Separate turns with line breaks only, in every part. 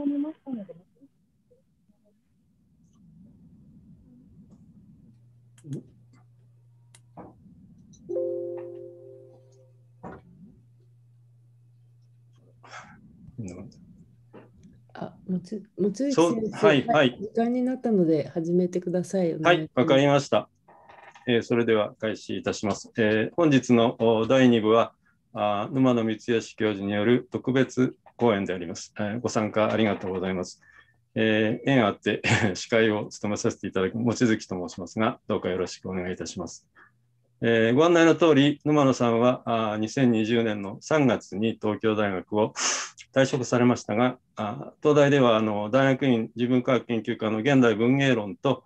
なみましたので、
あ、もつ、もつそはい、はい、時間になったので、始めてください。はい、わか
りました。えー、それでは開始いたします。えー、本日の第2部は、あ沼野光義教授による特別講演であります。ご参加ありがとうございます。えー、縁あって 司会を務めさせていただく望月と申しますが、どうかよろしくお願いいたします。えー、ご案内の通り、沼野さんはあ2020年の3月に東京大学を 退職されましたが、あ東大ではあの大学院自分科学研究科の現代文芸論と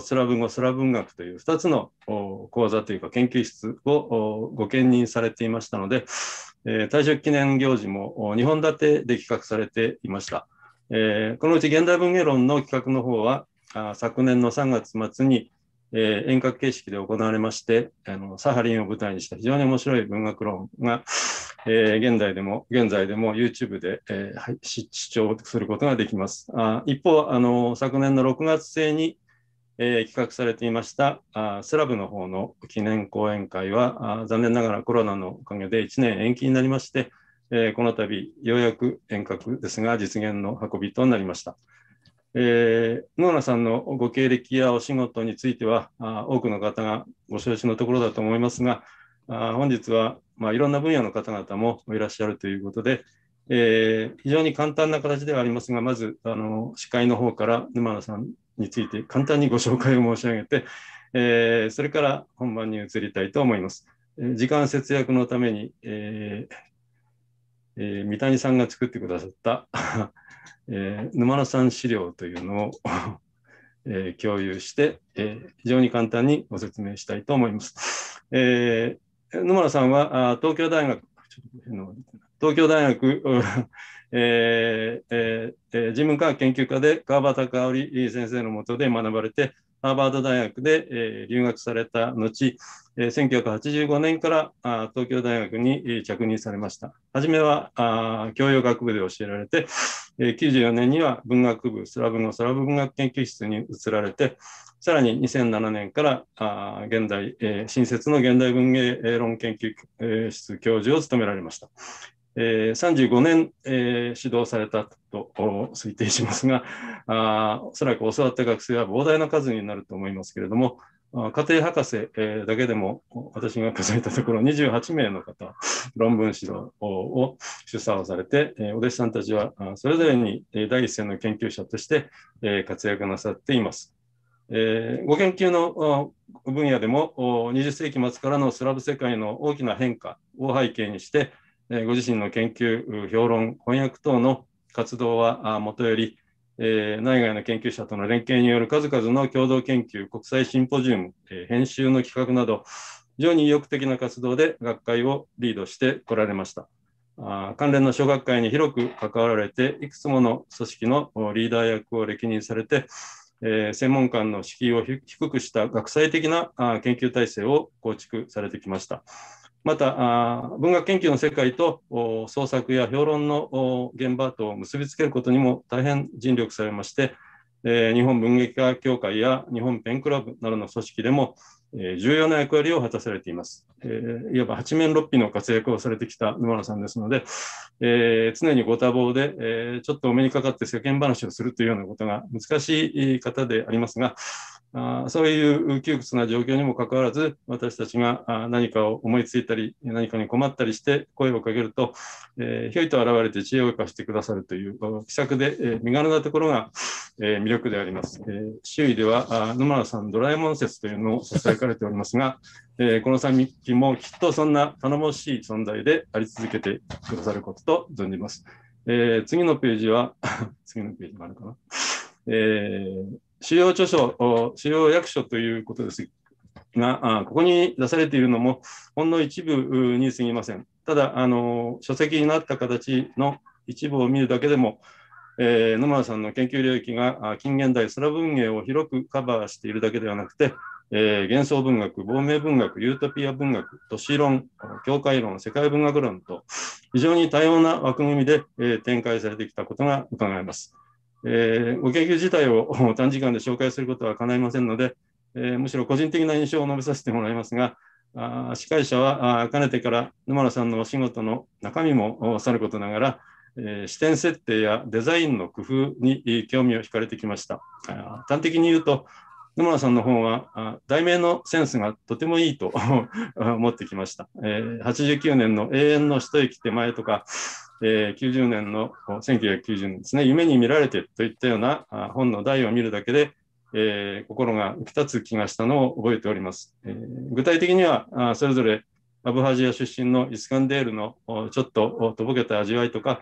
スラブ語、スラ文学という2つの講座というか研究室をご兼任されていましたので、え退職記念行事も2本立てで企画されていました。えこのうち現代文芸論の企画の方は、あ昨年の3月末に、え遠隔形式で行われましてあの、サハリンを舞台にした非常に面白い文学論が、えー、現代でも、現在でも YouTube で、えー、視聴することができます。あ一方あの、昨年の6月末に、えー、企画されていましたあスラブの方の記念講演会は残念ながらコロナのおかげで1年延期になりまして、えー、この度ようやく遠隔ですが実現の運びとなりました。えー、野さんのご経歴やお仕事についてはあ多くの方がご承知のところだと思いますがあ本日は、まあ、いろんな分野の方々もいらっしゃるということで、えー、非常に簡単な形ではありますがまずあの司会の方から沼野さんについて簡単にご紹介を申し上げて、えー、それから本番に移りたいと思います。時間節約のために、えーえー、三谷さんが作ってくださった えー、沼野さん資料というのを えー、共有して、えー、非常に簡単にご説明したいと思います。えー、野村さんはあ東京大学、東京大学 えーえー、人文科学研究家で川端香織先生のもとで学ばれて、ハーバード大学で、えー、留学された後、えー、1985年からあ東京大学に、着任されました。初めはあ教養学部で教えられて、えー、94年には文学部、スラブのスラブ文学研究室に移られて、さらに2007年からあ現代、えー、新設の現代文芸論研究室教授を務められました。え35年、え指導されたと推定しますがあ、おそらく教わった学生は膨大な数になると思いますけれども、家庭博士、えだけでも私が数えたところ28名の方、論文指導を主催をされて、えお弟子さんたちはそれぞれに第一線の研究者として、え活躍なさっています。えご研究の分野でも20世紀末からのスラブ世界の大きな変化を背景にして、えご自身の研究、評論、翻訳等の活動はもとより、え内外の研究者との連携による数々の共同研究、国際シンポジウム、え編集の企画など、非常に意欲的な活動で学会をリードしてこられました。あ関連の小学会に広く関わられて、いくつもの組織のリーダー役を歴任されて、え専門官の敷居を低くした学際的な研究体制を構築されてきました。また文学研究の世界と創作や評論の現場と結びつけることにも大変尽力されまして、えー、日本文劇家協会や日本ペンクラブなどの組織でも、えー、重要な役割を果たされています。えー、いわば八面六臂の活躍をされてきた沼野さんですので、えー、常にご多忙で、えー、ちょっとお目にかかって世間話をするというようなことが難しい方でありますが、あそういう窮屈な状況にもかかわらず、私たちが何かを思いついたり、何かに困ったりして声をかけると、えー、ひょいと現れて知恵を生かしてくださるという、気さくで、えー、身軽なところが、えー、魅力であります。えー、周囲では、沼野さんドラえもん説というのを支えかれておりますが、えー、この3日もきっとそんな頼もしい存在であり続けてくださることと存じます。えー、次のページは 次のページもあるかな。えー、主要著書、主要役所ということですが、あここに出されているのもほんの一部に過ぎません。ただ、あの書籍になった形の一部を見るだけでも、えー、野村さんの研究領域が近現代スラブ文芸を広くカバーしているだけではなくて、えー、幻想文学、亡命文学、ユートピア文学、都市論、教会論、世界文学論と、非常に多様な枠組みで、えー、展開されてきたことが伺えます。えー、ご研究自体を短時間で紹介することは叶いませんので、えむしろ個人的な印象を述べさせてもらいますが、あ司会者はあかねてから沼野さんのお仕事の中身もさることながら、えー、視点設定やデザインの工夫に興味を惹かれてきました。端的に言うと、野村さんの方は、題名のセンスがとてもいいと 思ってきました。えー、89年の永遠の一息手前とか、えー、90年の、1990年ですね、夢に見られてといったような本の題を見るだけで、えー、心が浮き立つ気がしたのを覚えております。えー、具体的にはあ、それぞれアブハジア出身のイスカンデールのちょっととぼけた味わいとか、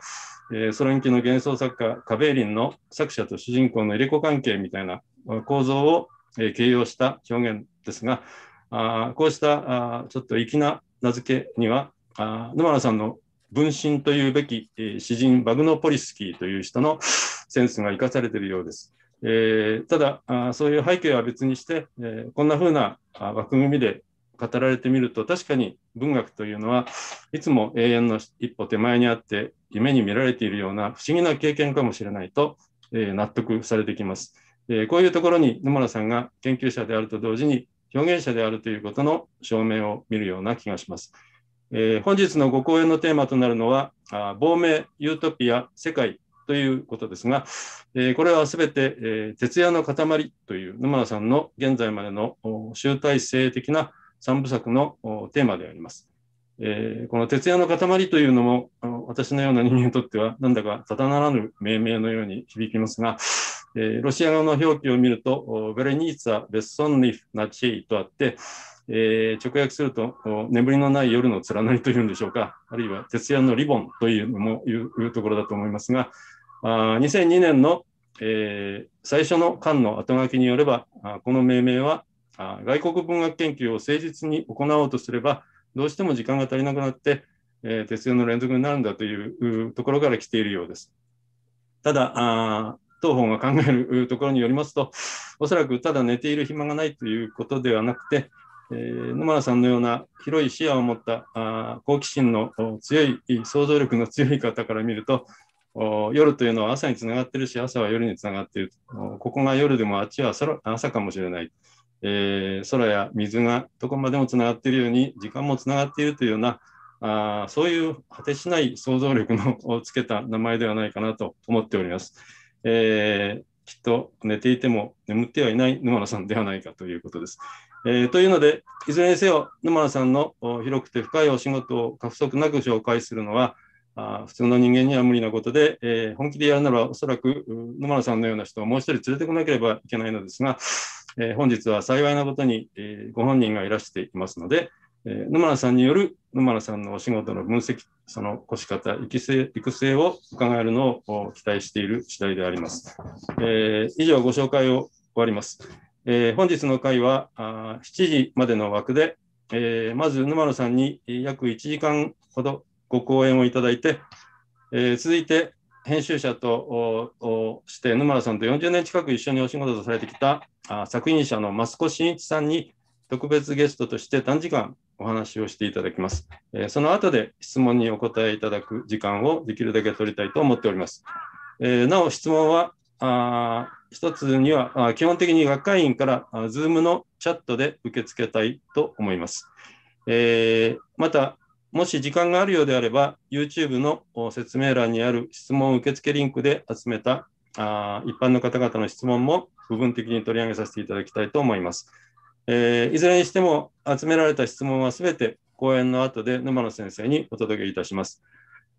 えー、ソ連機の幻想作家カベーリンの作者と主人公の入れ子関係みたいな構造をえ形容した表現ですがあこうしたあちょっと粋な名付けにはあ沼野さんの分身というべき、えー、詩人バグノポリスキーという人の センスが生かされているようです。えー、ただあそういう背景は別にして、えー、こんな風な枠組みで語られてみると確かに文学というのはいつも永遠の一歩手前にあって夢に見られているような不思議な経験かもしれないと、え納得されてきます。えこういうところに野村さんが研究者であると同時に表現者であるということの証明を見るような気がします。えー、本日のご講演のテーマとなるのは、あ亡命、ユートピア、世界ということですが、えー、これはすべて、えー、徹夜の塊という野村さんの現在までの集大成的な三部作のテーマであります。えー、この徹夜の塊というのも、私のような人間にとっては、なんだかただならぬ命名のように響きますが、えー、ロシア語の表記を見ると、ベレニーツァ・ベッソンニフ・ナチェイとあって、えー、直訳すると、眠りのない夜の連なりというんでしょうか、あるいは徹夜のリボンというのもいうところだと思いますが、あ2002年の、えー、最初の巻の後書きによれば、あこの命名はあ外国文学研究を誠実に行おうとすれば、どうしても時間が足りなくなって、えー、徹夜の連続になるんだというところから来ているようです。ただ、あ当方が考えるところによりますと、おそらくただ寝ている暇がないということではなくて、えー、野村さんのような広い視野を持ったあ好奇心の強い想像力の強い方から見ると夜というのは朝につながってるし朝は夜につながっているここが夜でもあっちは朝かもしれない、えー、空や水がどこまでもつながっているように時間もつながっているというようなあそういう果てしない想像力のつけた名前ではないかなと思っております。えー、きっと寝ていても眠ってはいない沼野さんではないかということです。えー、というので、いずれにせよ、沼野さんの広くて深いお仕事を過不足なく紹介するのは、あ普通の人間には無理なことで、えー、本気でやるならおそらく沼野さんのような人をもう一人連れてこなければいけないのですが、えー、本日は幸いなことに、えご本人がいらしていますので、えー、野さんによる野さんのお仕事の分析、その越し方、育成育成を伺えるのを期待している次第であります。えー、以上、ご紹介を終わります。えー、本日の会はあ7時までの枠で、えー、まず沼野さんに約1時間ほどご講演をいただいて、えー、続いて編集者として沼野さんと40年近く一緒にお仕事とされてきたあ作品者の益子慎一さんに特別ゲストとして短時間お話をしていただきます。えその後で質問にお答えいただく時間をできるだけ取りたいと思っております。えなお、質問は、あ一つには、基本的に学会員から Zoom のチャットで受け付けたいと思います。えー、また、もし時間があるようであれば、YouTube の説明欄にある質問受付リンクで集めたあ一般の方々の質問も部分的に取り上げさせていただきたいと思います。えー、いずれにしても集められた質問はすべて講演の後で沼野先生にお届けいたします。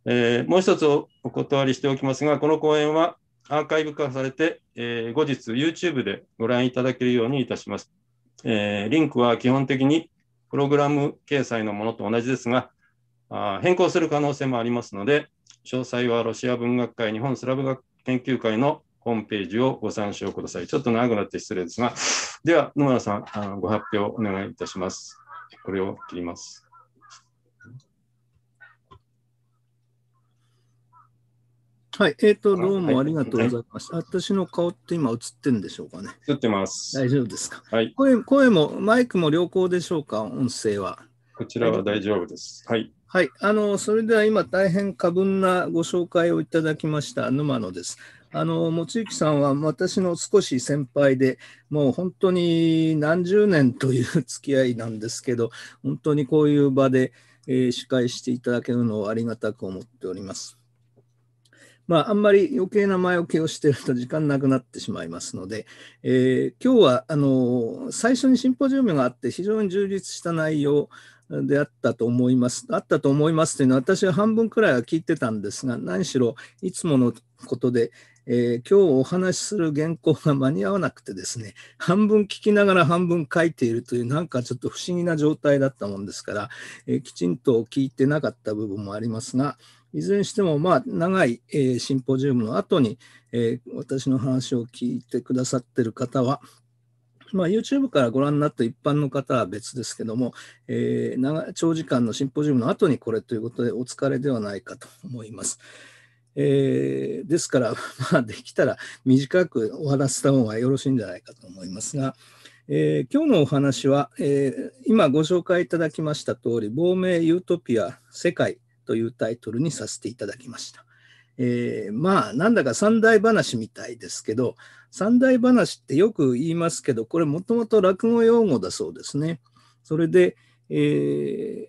えー、もう一つお断りしておきますが、この講演はアーカイブ化されて、えー、後日 YouTube でご覧いただけるようにいたします。えー、リンクは基本的にプログラム掲載のものと同じですが、あ変更する可能性もありますので、詳細はロシア文学会日本スラブ学研究会のホームページをご参照ください。ちょっと長くなって失礼ですが、では、野村さん、あのご発表お願いいたします。これを切ります。
はい、えっ、ー、と、どうもありがとうございます。はい、私の顔って今映ってんでしょうかね。映ってます。大丈夫ですか。はい、声声も、マイクも良好でしょうか、音声は。こちらは大丈夫です。はい。はい。あの、それでは今大変過分なご紹介をいただきました、沼野です。あの、望月さんは私の少し先輩で、もう本当に何十年という付き合いなんですけど、本当にこういう場で、えー、司会していただけるのをありがたく思っております。まあ、あんまり余計な前置きをしてると時間なくなってしまいますので、えー、今日はあの最初にシンポジウムがあって非常に充実した内容であったと思います。あったと思いますというのは、私は半分くらいは聞いてたんですが、何しろいつものことで、えー、今日お話しする原稿が間に合わなくてですね、半分聞きながら半分書いているという、なんかちょっと不思議な状態だったもんですから、えー、きちんと聞いてなかった部分もありますが、いずれにしても、まあ、長い、えー、シンポジウムの後に、え私の話を聞いてくださってる方は、まあ、YouTube からご覧になった一般の方は別ですけども、えー、長長時間のシンポジウムの後にこれということでお疲れではないかと思います。えー、ですから、まあ、できたら短くお話した方がよろしいんじゃないかと思いますが、えー、今日のお話は、えー、今ご紹介いただきました通り「亡命ユートピア世界」というタイトルにさせていただきました。えー、まあなんだか三大話みたいですけど三大話ってよく言いますけど、これもともと落語用語だそうですね。それで、え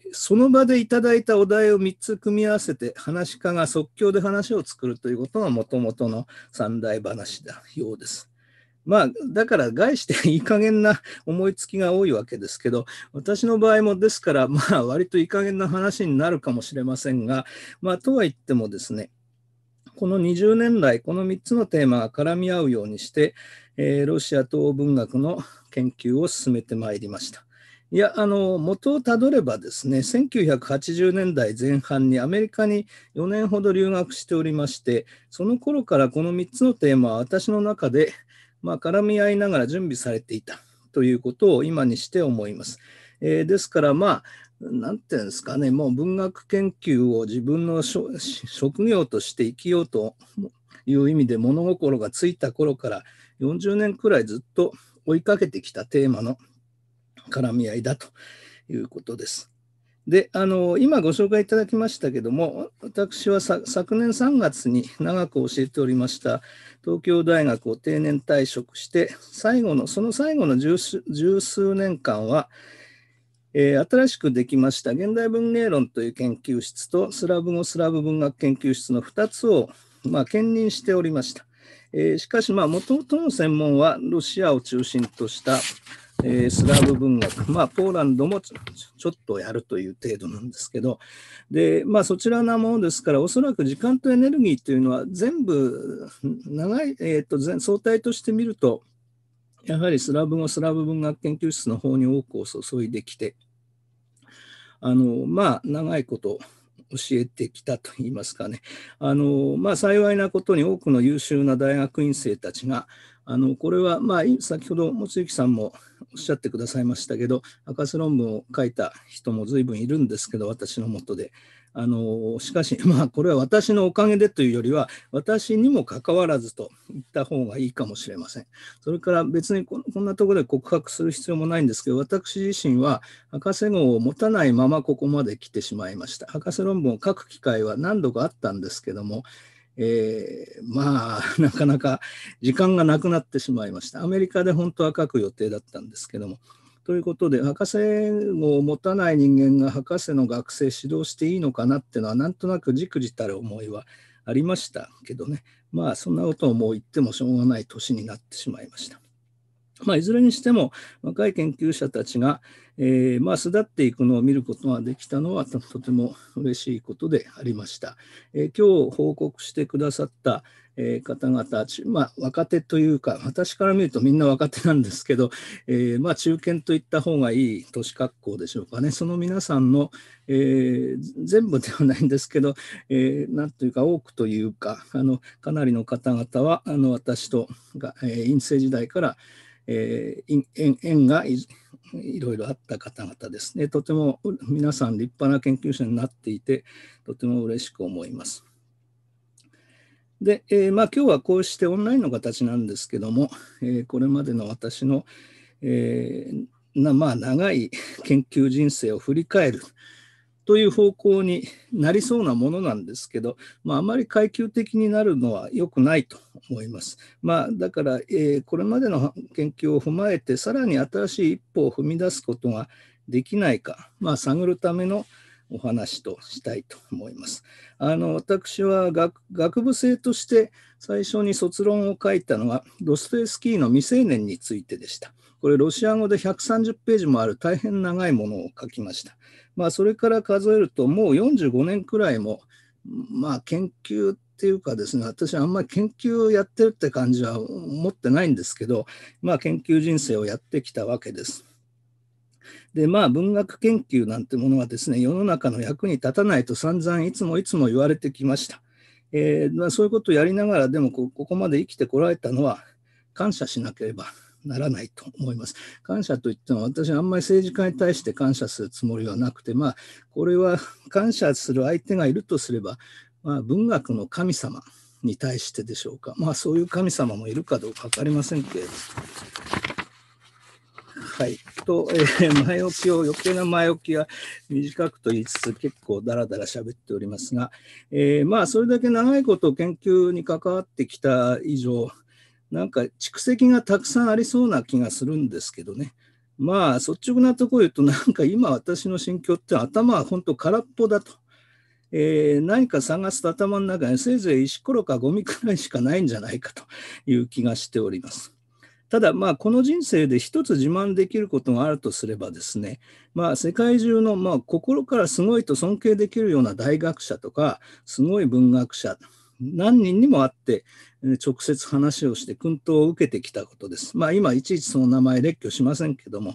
ー、その場でいただいたお題を3つ組み合わせて、話し家が即興で話を作るということがもともとの三大話だようです。まあ、だから概していい加減な思いつきが多いわけですけど、私の場合もですから、まあ、割といい加減な話になるかもしれませんが、まあ、とは言ってもですね、この20年来、この3つのテーマが絡み合うようにして、えー、ロシア東文学の研究を進めてまいりました。いや、あの、元をたどればですね、1980年代前半にアメリカに4年ほど留学しておりまして、その頃からこの3つのテーマは私の中で、まあ、絡み合いながら準備されていたということを今にして思います。えー、ですから、まあ、なんていうんですかね、もう文学研究を自分の 職業として生きようという意味で物心がついた頃から40年くらいずっと追いかけてきたテーマの絡み合いだということです。で、あの、今ご紹介いただきましたけども、私は昨年3月に長く教えておりました東京大学を定年退職して、最後の、その最後の十数年間は、えー、新しくできました現代文芸論という研究室とスラブ語スラブ文学研究室の2つを、まあ、兼任しておりました。えー、しかし、もともとの専門はロシアを中心とした、えー、スラブ文学、まあ、ポーランドもちょっとやるという程度なんですけど、でまあ、そちらなものですから、おそらく時間とエネルギーというのは全部長い、えーと、と相対として見ると、やはりスラブ語、スラブ文学研究室の方に多くを注いできて、あのまあ、長いこと教えてきたといいますかね、あのまあ、幸いなことに多くの優秀な大学院生たちが、あのこれは、まあ、先ほど望月さんもおっしゃってくださいましたけど、博士論文を書いた人も随分いるんですけど、私のもとで。あのしかし、まあ、これは私のおかげでというよりは、私にもかかわらずと言った方がいいかもしれません。それから別にこんなところで告白する必要もないんですけど、私自身は博士号を持たないままここまで来てしまいました。博士論文を書く機会は何度かあったんですけども、えー、まあ なかなか時間がなくなってしまいました。アメリカで本当は書く予定だったんですけども、ということで博士号を持たない人間が博士の学生指導していいのかなっていうのはなんとなくじくじたる思いはありましたけどねまあそんなことをもう言ってもしょうがない年になってしまいました。まあ、いずれにしても若い研究者たちが、えー、まあ、巣立っていくのを見ることができたのはとても嬉しいことでありました。えー、今日報告してくださった、えー、方々、まあ、若手というか、私から見るとみんな若手なんですけど、えー、まあ、中堅といった方がいい都市格好でしょうかね、その皆さんの、えー、全部ではないんですけど、えなんというか、多くというか、あのかなりの方々は、あの私とが、えー、院政時代から、えー、縁がいろいろあった方々ですね。とても皆さん立派な研究者になっていて、とても嬉しく思います。で、えー、まあ今日はこうしてオンラインの形なんですけども、えー、これまでの私の、えー、なまあ長い研究人生を振り返るという方向になりそうなものなんですけど、まあ、あまり階級的になるのは良くないと思います。まあ、だから、えー、これまでの研究を踏まえて、さらに新しい一歩を踏み出すことができないか、まあ、探るための、お話としたいと思います。あの私は学部生として最初に卒論を書いたのはドストエスキーの未成年についてでした。これロシア語で130ページもある大変長いものを書きました。まあ、それから数えるともう45年くらいも、まあ、研究っていうかですね私はあんまり研究をやってるって感じは持ってないんですけど、まあ、研究人生をやってきたわけです。で、まあ文学研究なんてものはですね、世の中の役に立たないと散々いつもいつも言われてきました。えー、まあ、そういうことをやりながらでもここまで生きてこられたのは感謝しなければならないと思います。感謝といっても私あんまり政治家に対して感謝するつもりはなくて、まあこれは感謝する相手がいるとすれば、まあ、文学の神様に対してでしょうか。まあそういう神様もいるかどうか分かりませんけれど。はい。と、えー、前置きを、余計な前置きは短くと言いつつ、結構だらだら喋っておりますが、えー、まあ、それだけ長いこと研究に関わってきた以上、なんか蓄積がたくさんありそうな気がするんですけどね。まあ、率直なところ言うと、なんか今私の心境って頭は本当空っぽだと。えー、何か探すと頭の中にせいぜい石ころかゴミくらいしかないんじゃないかという気がしております。ただ、まあ、この人生で一つ自慢できることがあるとすればですね、まあ、世界中の、まあ、心からすごいと尊敬できるような大学者とか、すごい文学者、何人にも会って、直接話をして薫陶を受けてきたことです。まあ、今、いちいちその名前列挙しませんけども、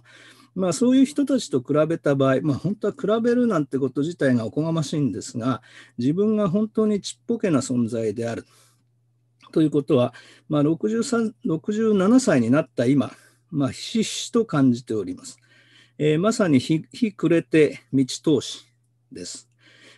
まあ、そういう人たちと比べた場合、まあ、本当は比べるなんてこと自体がおこがましいんですが、自分が本当にちっぽけな存在である。ということは、まあ、67歳になった今、まあ、ひしひしと感じております。えー、まさに日暮れて道通しです。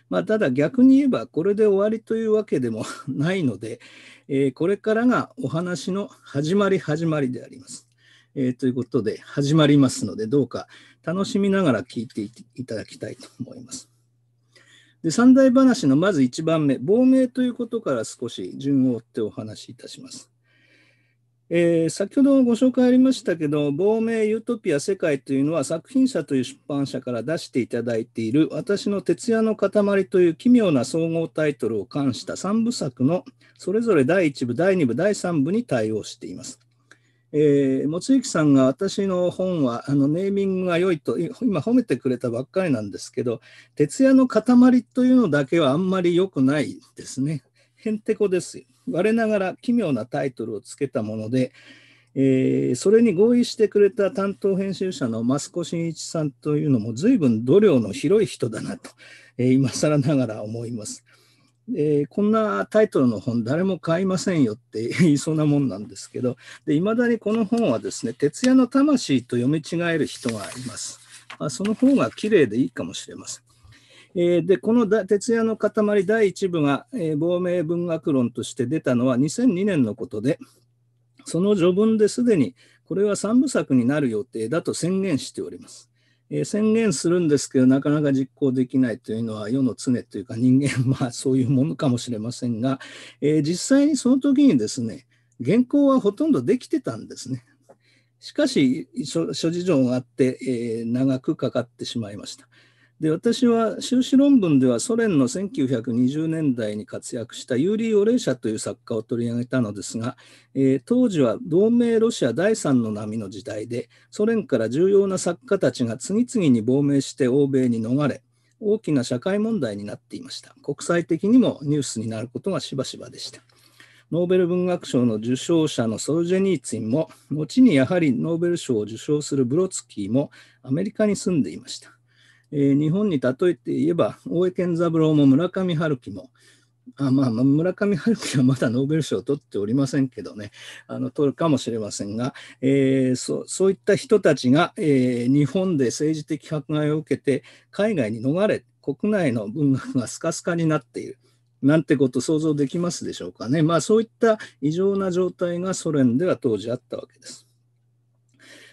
まあ、ただ逆に言えばこれで終わりというわけでも ないので、えー、これからがお話の始まり始まりであります。えー、ということで始まりますのでどうか楽しみながら聞いていただきたいと思います。で三大話のまず1番目、亡命ということから少し順を追ってお話しいたします。えー、先ほどご紹介ありましたけど、亡命ユートピア世界というのは作品社という出版社から出していただいている私の徹夜の塊という奇妙な総合タイトルを冠した3部作のそれぞれ第1部、第2部、第3部に対応しています。えー、望月さんが私の本はあのネーミングが良いと今褒めてくれたばっかりなんですけど徹夜の塊というのだけはあんまり良くないですね。へんてこです我ながら奇妙なタイトルをつけたもので、えー、それに合意してくれた担当編集者の益子真一さんというのも随分度量の広い人だなと、えー、今更ながら思います。でこんなタイトルの本誰も買いませんよって 言いそうなもんなんですけどいまだにこの本はですね徹夜の魂と読み違える人がいます。あその方が綺麗でいいかもしれません。えー、でこの徹夜の塊第1部が、えー、亡命文学論として出たのは2002年のことでその序文ですでにこれは3部作になる予定だと宣言しております。えー、宣言するんですけど、なかなか実行できないというのは世の常というか人間、まあそういうものかもしれませんが、えー、実際にその時にですね、原稿はほとんどできてたんですね。しかし、諸事情があって、えー、長くかかってしまいました。で私は修士論文ではソ連の1920年代に活躍したユーリー・オレーシャという作家を取り上げたのですが、えー、当時は同盟ロシア第3の波の時代でソ連から重要な作家たちが次々に亡命して欧米に逃れ大きな社会問題になっていました国際的にもニュースになることがしばしばでしたノーベル文学賞の受賞者のソルジェニーツィンも後にやはりノーベル賞を受賞するブロツキーもアメリカに住んでいましたえー、日本に例えて言えば、大江健三郎も村上春樹も、あまあ、村上春樹はまだノーベル賞を取っておりませんけどね、あの取るかもしれませんが、えー、そそういった人たちが、えー、日本で政治的迫害を受けて、海外に逃れ、国内の文学がスカスカになっている。なんてこと想像できますでしょうかね。まあそういった異常な状態がソ連では当時あったわけです。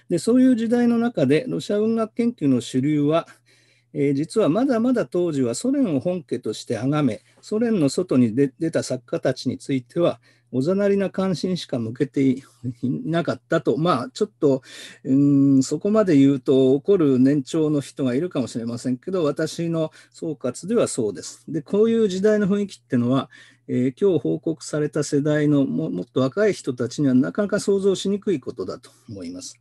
でそういう時代の中でロシア文学研究の主流はえー、実はまだまだ当時はソ連を本家として崇めソ連の外に出た作家たちについてはおざなりな関心しか向けていなかったと、まあ、ちょっとうんそこまで言うと怒る年長の人がいるかもしれませんけど私の総括ではそうです。でこういう時代の雰囲気ってのは、えー、今日報告された世代のもっと若い人たちにはなかなか想像しにくいことだと思います。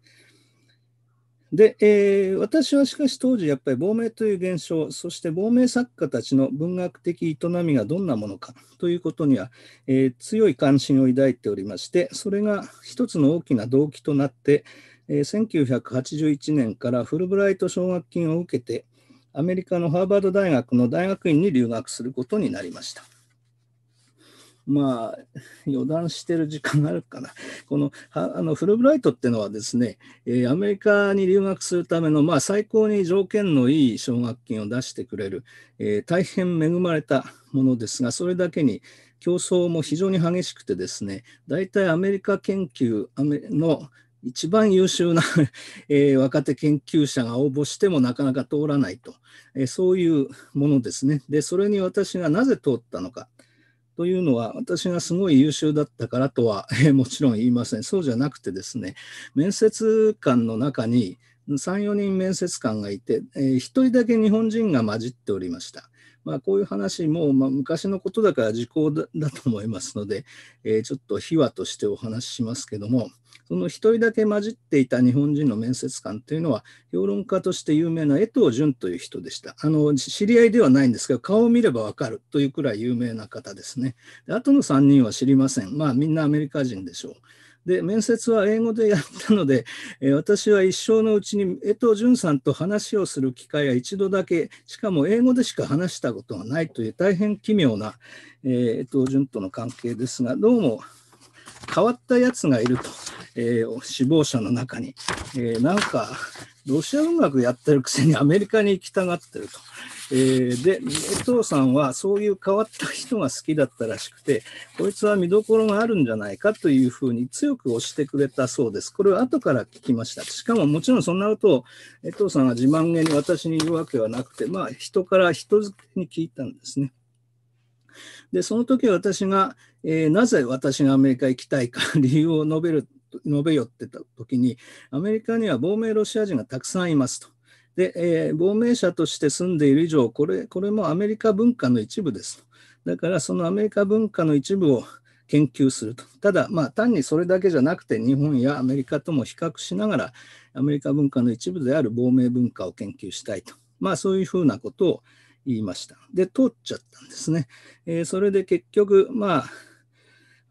で、えー、私はしかし当時やっぱり亡命という現象そして亡命作家たちの文学的営みがどんなものかということには、えー、強い関心を抱いておりましてそれが一つの大きな動機となって、えー、1981年からフルブライト奨学金を受けてアメリカのハーバード大学の大学院に留学することになりました。まあ、余談してる時間があるかな。このあのフルブライトっていうのはですね、えアメリカに留学するための、まあ、最高に条件のいい奨学金を出してくれる、えー、大変恵まれたものですが、それだけに競争も非常に激しくてですね、大体アメリカ研究の一番優秀な え若手研究者が応募してもなかなか通らないと、えそういうものですね。で、それに私がなぜ通ったのか。というのは、私がすごい優秀だったからとは、えもちろん言いません。そうじゃなくてですね、面接官の中に3、4人面接官がいて、えー、1人だけ日本人が混じっておりました。まあ、こういう話も、まあ、昔のことだから時効だと思いますので、えー、ちょっと秘話としてお話ししますけども、その1人だけ混じっていた日本人の面接官というのは、評論家として有名な江藤淳という人でした。あの知り合いではないんですが、顔を見ればわかるというくらい有名な方ですね。であとの3人は知りません。まあ、みんなアメリカ人でしょう。で、面接は英語でやったので、えー、私は一生のうちに江藤淳さんと話をする機会は一度だけ、しかも英語でしか話したことがないという大変奇妙な、えー、江藤淳との関係ですが、どうも変わったやつがいると、えー、死亡者の中に、えー、なんかロシア音楽やってるくせにアメリカに行きたがってると、えー、で、江藤さんはそういう変わった人が好きだったらしくて、こいつは見どころがあるんじゃないかというふうに強く押してくれたそうです。これは後から聞きました。しかももちろんそんなことを江藤さんは自慢げに私に言うわけはなくて、まあ人から人づけに聞いたんですね。で、その時私が、えー、なぜ私がアメリカ行きたいか理由を述べる、述べよってた時に、アメリカには亡命ロシア人がたくさんいますと。で、えー、亡命者として住んでいる以上、これこれもアメリカ文化の一部ですだからそのアメリカ文化の一部を研究すると。ただ、まあ、単にそれだけじゃなくて、日本やアメリカとも比較しながら、アメリカ文化の一部である亡命文化を研究したいと。まあ、そういうふうなことを言いました。で、通っちゃったんですね。えー、それで結局、まあ、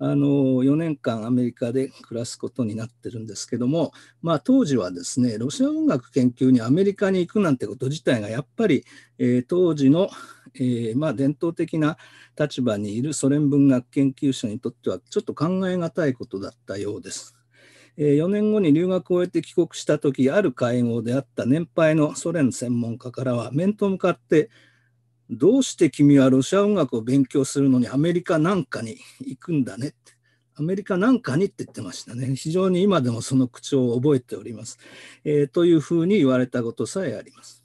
あの4年間アメリカで暮らすことになってるんですけども、まあ、当時はですねロシア音楽研究にアメリカに行くなんてこと自体がやっぱり、えー、当時の、えー、まあ、伝統的な立場にいるソ連文学研究者にとってはちょっと考えがたいことだったようです。え4年後に留学を終えて帰国した時ある会合であった年配のソ連専門家からは面と向かってどうして君はロシア音楽を勉強するのにアメリカなんかに行くんだねって。アメリカなんかにって言ってましたね。非常に今でもその口調を覚えております。えー、というふうに言われたことさえあります。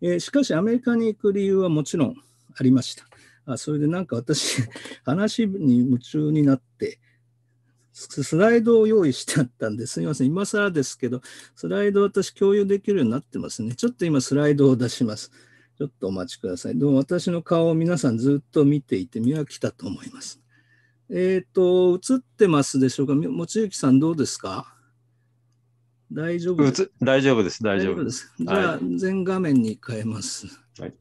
えー、しかしアメリカに行く理由はもちろんありました。あそれでなんか私、話に夢中になって、スライドを用意してあったんです。すみません。今更ですけど、スライド私共有できるようになってますね。ちょっと今スライドを出します。ちょっとお待ちください。どうも私の顔を皆さんずっと見ていて、見飽きたと思います。えっ、ー、と、映ってますでしょうか望ちさんどうですか大丈夫です
大丈夫です。大丈夫です。じゃあ、
全画面に変えます。はい。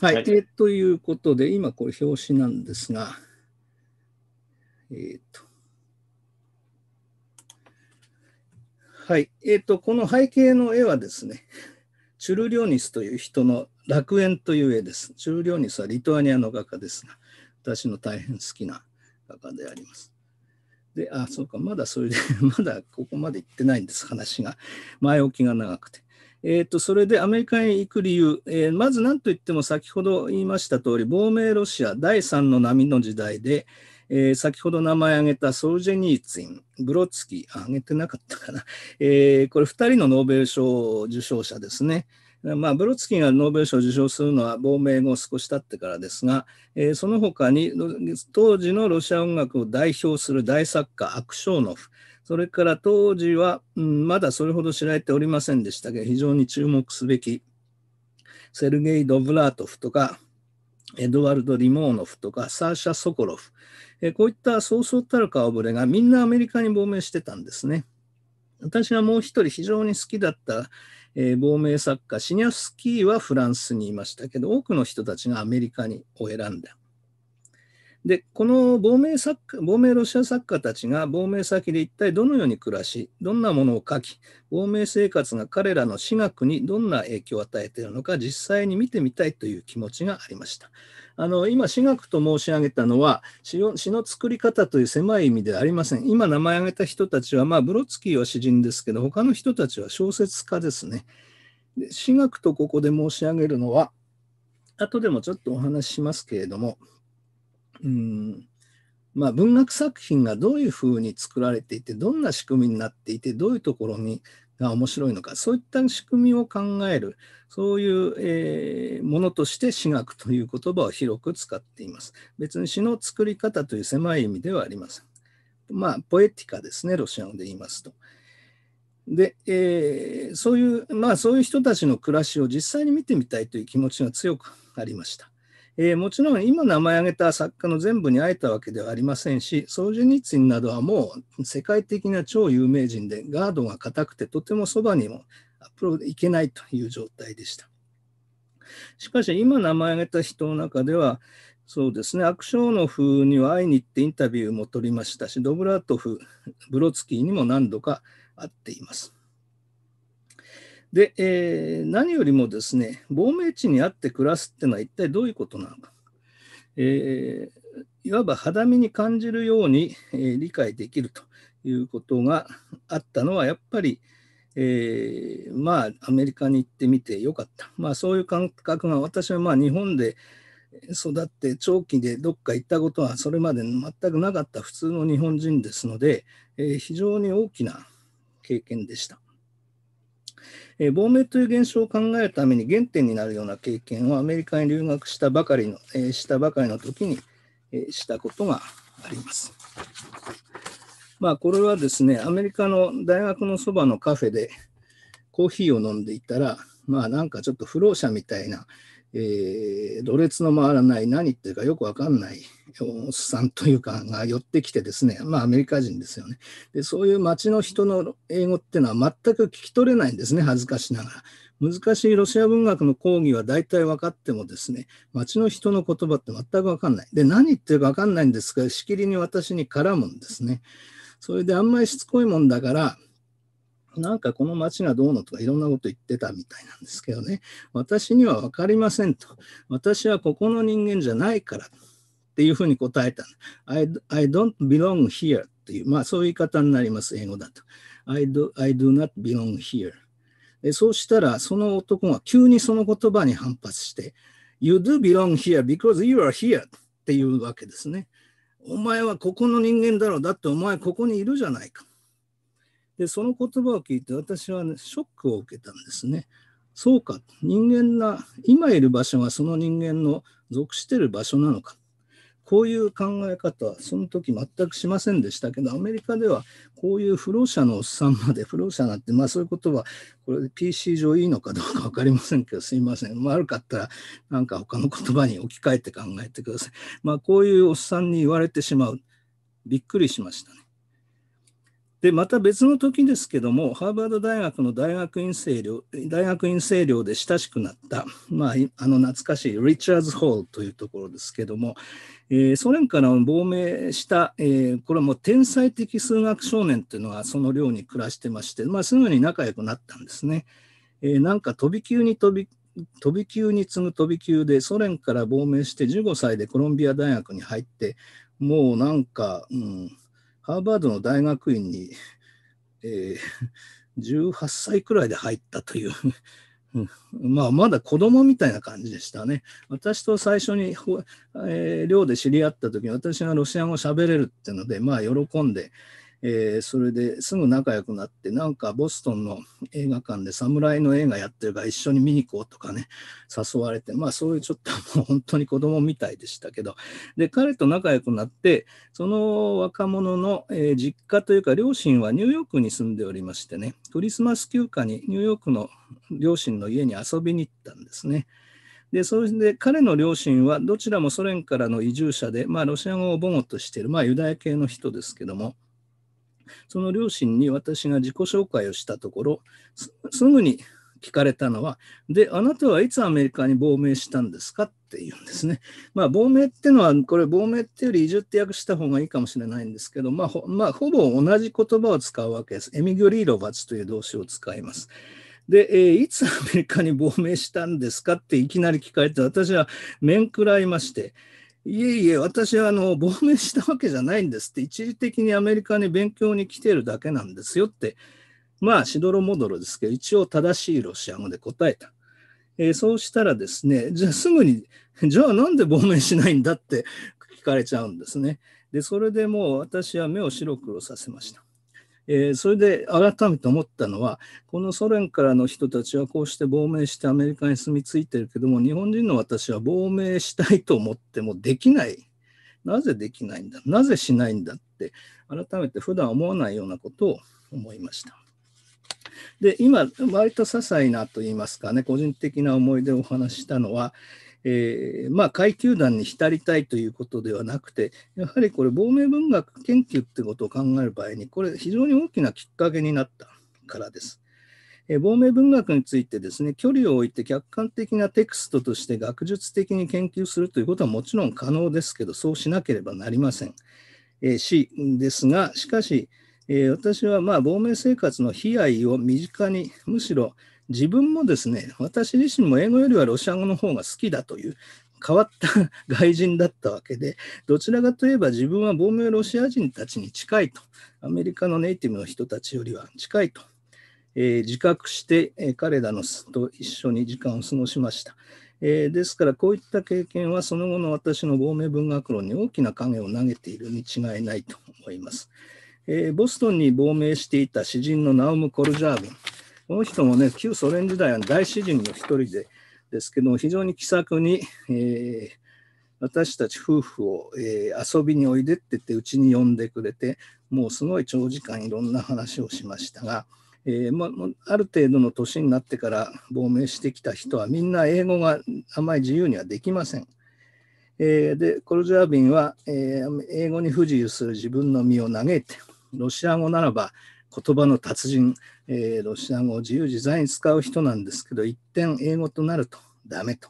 はい。はい、えー、ということで、今これ表紙なんですが、えっ、ー、と、はい。えー、と、この背景の絵はですね、チュルリョニスという人の楽園という絵です。チュルリョニスはリトアニアの画家ですが、私の大変好きな画家であります。で、あ、そうか、まだそれで まだここまで行ってないんです、話が。前置きが長くて。えーと、それでアメリカへ行く理由、えー、まず何といっても先ほど言いました通り、亡命ロシア第3の波の時代で、えー、先ほど名前挙げたソルジェニーツィン、ブロツキー、挙げてなかったかな、えー、これ2人のノーベル賞受賞者ですね。まあ、ブロツキーがノーベル賞を受賞するのは亡命後少し経ってからですが、えー、その他に当時のロシア音楽を代表する大作家アクショーノフそれから当時は、うん、まだそれほど知られておりませんでしたが非常に注目すべきセルゲイ・ドブラートフとかエドワルド・リモーノフとかサーシャ・ソコロフ、えこういったそうそうたる顔ぶれがみんなアメリカに亡命してたんですね。私がもう一人非常に好きだった、えー、亡命作家シニャスキーはフランスにいましたけど多くの人たちがアメリカにを選んだ。でこの亡命作家亡命ロシア作家たちが亡命先で一体どのように暮らしどんなものを書き亡命生活が彼らの私学にどんな影響を与えているのか実際に見てみたいという気持ちがありました。あの今、私学と申し上げたのは詩を、詩の作り方という狭い意味ではありません。今、名前挙げた人たちは、まあ、ブロツキーは詩人ですけど、他の人たちは小説家ですね。で私学とここで申し上げるのは、後でもちょっとお話ししますけれども、うんまあ、文学作品がどういうふうに作られていてどんな仕組みになっていてどういうところにが面白いのか、そういった仕組みを考える、そういう、えー、ものとして私学という言葉を広く使っています。別に詩の作り方という狭い意味ではありません。まあ、ポエティカですね、ロシア語で言いますと。で、えー、そういう、まあ、そういう人たちの暮らしを実際に見てみたいという気持ちが強くありました。えー、もちろん今名前挙げた作家の全部に会えたわけではありませんし、ソージェニツィンなどはもう世界的な超有名人で、ガードが固くてとてもそばにもアプローいけないという状態でした。しかし今名前挙げた人の中では、そうですね、アクショーノフには会いに行ってインタビューも取りましたし、ドブラートフ、ブロツキーにも何度か会っています。で、えー、何よりもですね、亡命地にあって暮らすってのは一体どういうことなのか。えー、いわば肌身に感じるように、えー、理解できるということがあったのは、やっぱり、えー、まあ、アメリカに行ってみてよかった。まあ、そういう感覚が、私はまあ、日本で育って、長期でどっか行ったことは、それまで全くなかった普通の日本人ですので、え非常に大きな経験でした。えー、亡命という現象を考えるために原点になるような経験をアメリカに留学したばかりの、えー、したばかりの時に、えー、したことがあります。まあ、これはですね、アメリカの大学のそばのカフェでコーヒーを飲んでいたら、まあ、なんかちょっと不老者みたいなえー、ろれの回らない何言ってるかよくわかんないおっさんというかが寄ってきてですね、まあアメリカ人ですよね。で、そういう街の人の英語っていうのは全く聞き取れないんですね、恥ずかしながら。難しいロシア文学の講義は大体分かってもですね、街の人の言葉って全く分かんない。で、何言ってるか分かんないんですが、しきりに私に絡むんですね。それであんまりしつこいもんだから、なんかこの町がどうのとかいろんなこと言ってたみたいなんですけどね、私には分かりませんと。私はここの人間じゃないからっていうふうに答えた。I, I don't belong here っていう、まあそういう言い方になります、英語だと。I do, I do not belong here で。そうしたら、その男が急にその言葉に反発して、You do belong here because you are here っていうわけですね。お前はここの人間だろう。だってお前ここにいるじゃないか。で、その言葉を聞いて私は、ね、ショックを受けたんですね。そうか、人間な、今いる場所がその人間の属している場所なのか。こういう考え方はその時全くしませんでしたけど、アメリカではこういう不老者のおっさんまで、不老者なんて、まあそういうことは、これ PC 上いいのかどうか分かりませんけど、すいません。悪かったら、なんか他の言葉に置き換えて考えてください。まあこういうおっさんに言われてしまう。びっくりしましたね。で、また別の時ですけども、ハーバード大学の大学院生寮大学院生寮で親しくなった、まあ、あの懐かしいリチャーズ・ホールというところですけども、えー、ソ連から亡命した、えー、これはもう天才的数学少年というのはその寮に暮らしてまして、まあ、すぐに仲良くなったんですね。えー、なんか飛び級に飛び飛び級に次ぐ飛び級でソ連から亡命して15歳でコロンビア大学に入ってもうなんか、うん、ハーバードの大学院に、えー、18歳くらいで入ったという まあ、まだ子供みたいな感じでしたね。私と最初に、えー、寮で知り合った時に私がロシア語喋れるっていうので、まあ、喜んで、えー、それですぐ仲良くなって、なんかボストンの映画館で侍の映画やってるから一緒に見に行こうとかね、誘われて、まあそういうちょっともう本当に子供みたいでしたけど、で、彼と仲良くなって、その若者の、えー、実家というか両親はニューヨークに住んでおりましてね、クリスマス休暇にニューヨークの両親の家に遊びに行ったんですね。で、それで彼の両親はどちらもソ連からの移住者で、まあ、ロシア語を母語としている、まあ、ユダヤ系の人ですけども、その両親に私が自己紹介をしたところ、すぐに聞かれたのは、で、あなたはいつアメリカに亡命したんですかっていうんですね。まあ、亡命っていうのは、これ、亡命っていうより移住って訳した方がいいかもしれないんですけど、まあほ、まあ、ほぼ同じ言葉を使うわけです。エミギョリーロバツという動詞を使います。で、えー、いつアメリカに亡命したんですかっていきなり聞かれて、私は面食らいまして、いえいえ、私はあの亡命したわけじゃないんですって、一時的にアメリカに勉強に来てるだけなんですよって、まあ、しどろもどろですけど、一応正しいロシア語で答えた。えー、そうしたらですね、じゃあすぐに、じゃあなんで亡命しないんだって聞かれちゃうんですね。で、それでもう私は目を白黒させました。えー、それで改めて思ったのは、このソ連からの人たちはこうして亡命してアメリカに住み着いてるけども、日本人の私は亡命したいと思ってもできない。なぜできないんだなぜしないんだって、改めて普段思わないようなことを思いました。で、今、割と些細なと言いますかね、個人的な思い出をお話したのは、えー、まあ、階級団に浸りたいということではなくて、やはりこれ、亡命文学研究ってことを考える場合に、これ、非常に大きなきっかけになったからです。えー、亡命文学についてですね、距離を置いて客観的なテクストとして学術的に研究するということはもちろん可能ですけど、そうしなければなりません。えー、し、ですが、しかし、え私はまあ亡命生活の悲哀を身近に、むしろ自分もですね、私自身も英語よりはロシア語の方が好きだという、変わった 外人だったわけで、どちらかといえば自分は亡命ロシア人たちに近いと、アメリカのネイティブの人たちよりは近いと、えー、自覚して、えー、彼らのと一緒に時間を過ごしました。えー、ですから、こういった経験はその後の私の亡命文学論に大きな影を投げているに違いないと思います。えボストンに亡命していた詩人のナオム・コルジャーン。この人もね、旧ソ連時代の大詩人の一人でですけども、非常に気さくに、えー、私たち夫婦を、えー、遊びにおいでって言って、うちに呼んでくれて、もうすごい長時間いろんな話をしましたが、えーま、ある程度の年になってから亡命してきた人はみんな英語があまり自由にはできません。えー、でコルジャービンは、えー、英語に不自由する自分の身を嘆いてロシア語ならば言葉の達人、えー、ロシア語を自由自在に使う人なんですけど、一点英語となるとダメと。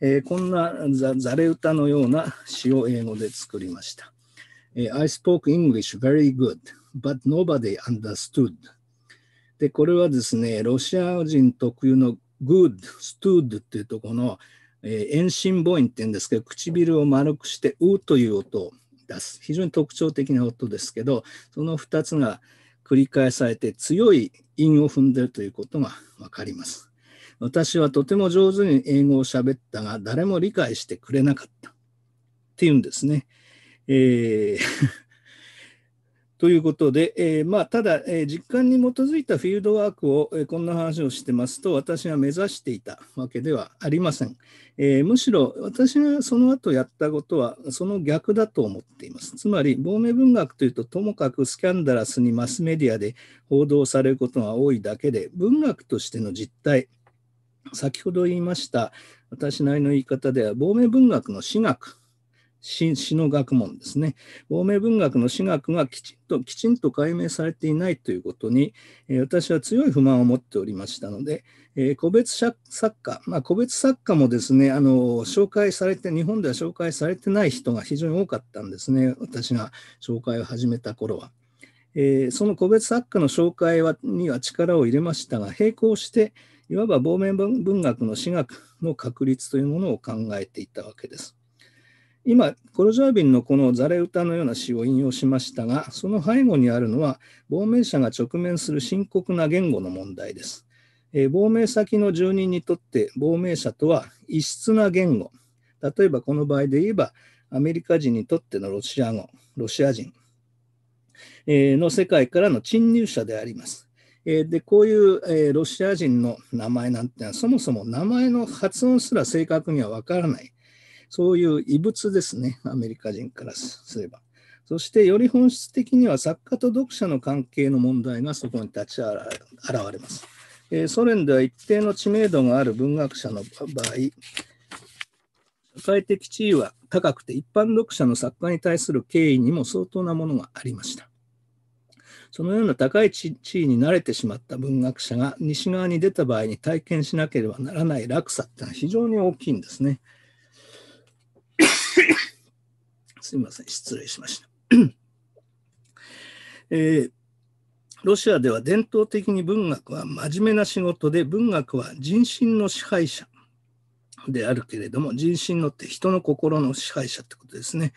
えー、こんなざれ歌のような詩を英語で作りました。え I spoke English very good, but nobody understood. で、これはですね、ロシア人特有の good, stood っていうとこの、えー、遠心母音っていうんですけど、唇を丸くしてうという音を出す。非常に特徴的な音ですけど、その2つが、繰り返されて強い韻を踏んでいるということがわかります。私はとても上手に英語を喋ったが、誰も理解してくれなかった。っていうんですね。えーということで、えー、まあ、ただ、えー、実感に基づいたフィールドワークを、えー、こんな話をしてますと、私が目指していたわけではありません。えむしろ私がその後やったことは、その逆だと思っています。つまり、亡命文学というと、ともかくスキャンダラスにマスメディアで報道されることが多いだけで、文学としての実態、先ほど言いました、私なりの言い方では、亡命文学の私学詩の学問ですね。欧米文学の私学がきちんと、きちんと解明されていないということに、えー、私は強い不満を持っておりましたので、えー、個別作家、まあ、個別作家もですね、あの、紹介されて、日本では紹介されてない人が非常に多かったんですね。私が紹介を始めた頃は。えー、その個別作家の紹介はには力を入れましたが、並行して、いわば亡命文学の私学の確立というものを考えていたわけです。今、コロジャービンのこのザレ歌のような詩を引用しましたが、その背後にあるのは、亡命者が直面する深刻な言語の問題です。えー、亡命先の住人にとって亡命者とは異質な言語。例えばこの場合で言えば、アメリカ人にとってのロシア語、ロシア人、えの世界からの侵入者であります。えでこういう、えロシア人の名前なんてのはそもそも名前の発音すら正確にはわからないそういう異物ですね、アメリカ人からすれば。そしてより本質的には作家と読者の関係の問題がそこに立ち現れます。えー、ソ連では一定の知名度がある文学者の場合、社会的地位は高くて一般読者の作家に対する敬意にも相当なものがありました。そのような高い地位に慣れてしまった文学者が西側に出た場合に体験しなければならない落差っていうのは非常に大きいんですね。すみません、失礼しました。えーロシアでは伝統的に文学は真面目な仕事で文学は人心の支配者であるけれども人心のって人の心の支配者ってことですね、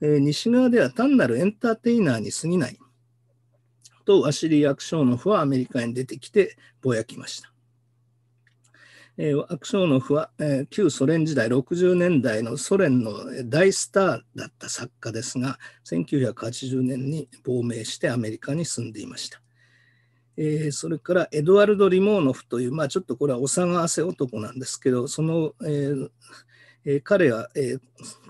えー、西側では単なるエンターテイナーに過ぎないとワシリー・アクショーノフはアメリカに出てきてぼやきましたえー、アクショーノフは、えー、旧ソ連時代60年代のソ連の大スターだった作家ですが1980年に亡命してアメリカに住んでいました。えー、それからエドワルド・リモーノフという、まあ、ちょっとこれはお騒がせ男なんですけどその、えー彼は、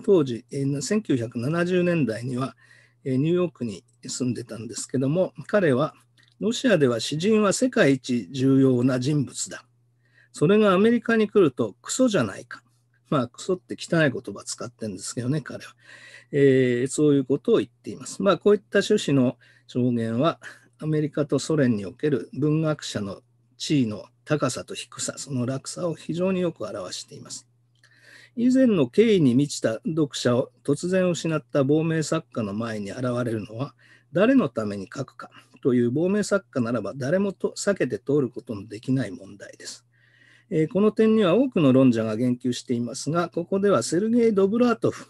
当時、1970年代には、ニューヨークに住んでたんですけども彼はロシアでは詩人は世界一重要な人物だそれがアメリカに来るとクソじゃないか。まあ、クソって汚い言葉使ってるんですけどね、彼は。えー、そういうことを言っています。まあ、こういった趣旨の証言は、アメリカとソ連における文学者の地位の高さと低さ、その落差を非常によく表しています。以前の敬意に満ちた読者を突然失った亡命作家の前に現れるのは、誰のために書くかという亡命作家ならば誰もと避けて通ることのできない問題です。えこの点には多くの論者が言及していますが、ここではセルゲイ・ドブラートフ、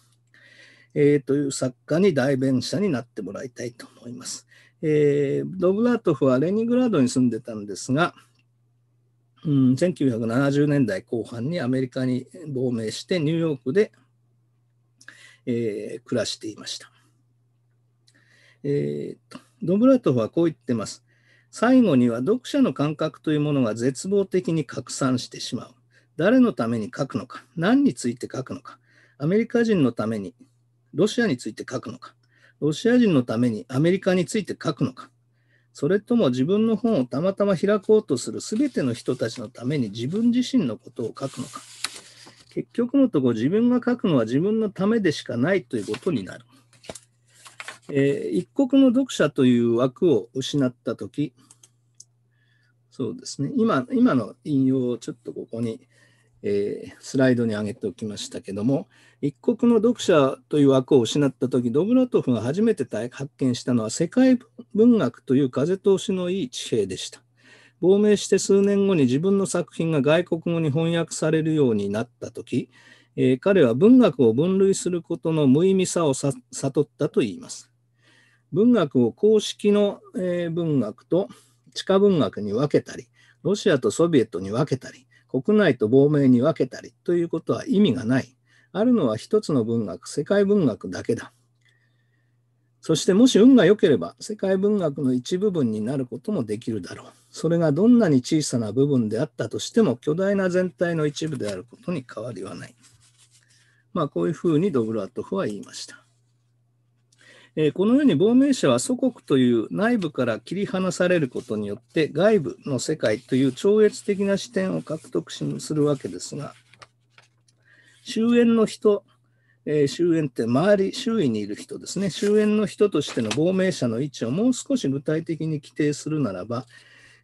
えという作家に代弁者になってもらいたいと思います。えドブラートフはレニグラードに住んでたんですが、うん、1970年代後半にアメリカに亡命してニューヨークで、えー、暮らしていました。えードブラートフはこう言ってます。最後には読者の感覚というものが絶望的に拡散してしまう。誰のために書くのか、何について書くのか、アメリカ人のためにロシアについて書くのか、ロシア人のためにアメリカについて書くのか、それとも自分の本をたまたま開こうとする全ての人たちのために自分自身のことを書くのか。結局のところ自分が書くのは自分のためでしかないということになる。えー、一国の読者という枠を失ったとき、そうですね。今、今の引用をちょっとここに、えー、スライドに上げておきましたけども、一国の読者という枠を失った時、ドブロトフが初めて発見したのは世界文学という風通しのいい地平でした。亡命して数年後に自分の作品が外国語に翻訳されるようになった時、えー、彼は文学を分類することの無意味さを悟ったといいます。文学を公式の、えー、文学と地下文学に分けたり、ロシアとソビエトに分けたり、国内と亡命に分けたりということは意味がない。あるのは一つの文学、世界文学だけだ。そしてもし運が良ければ、世界文学の一部分になることもできるだろう。それがどんなに小さな部分であったとしても、巨大な全体の一部であることに変わりはない。まあ、こういうふうにドブラットフは言いました。えー、このように亡命者は祖国という内部から切り離されることによって外部の世界という超越的な視点を獲得するわけですが終焉の人、えー、終焉って周り周囲にいる人ですね終焉の人としての亡命者の位置をもう少し具体的に規定するならば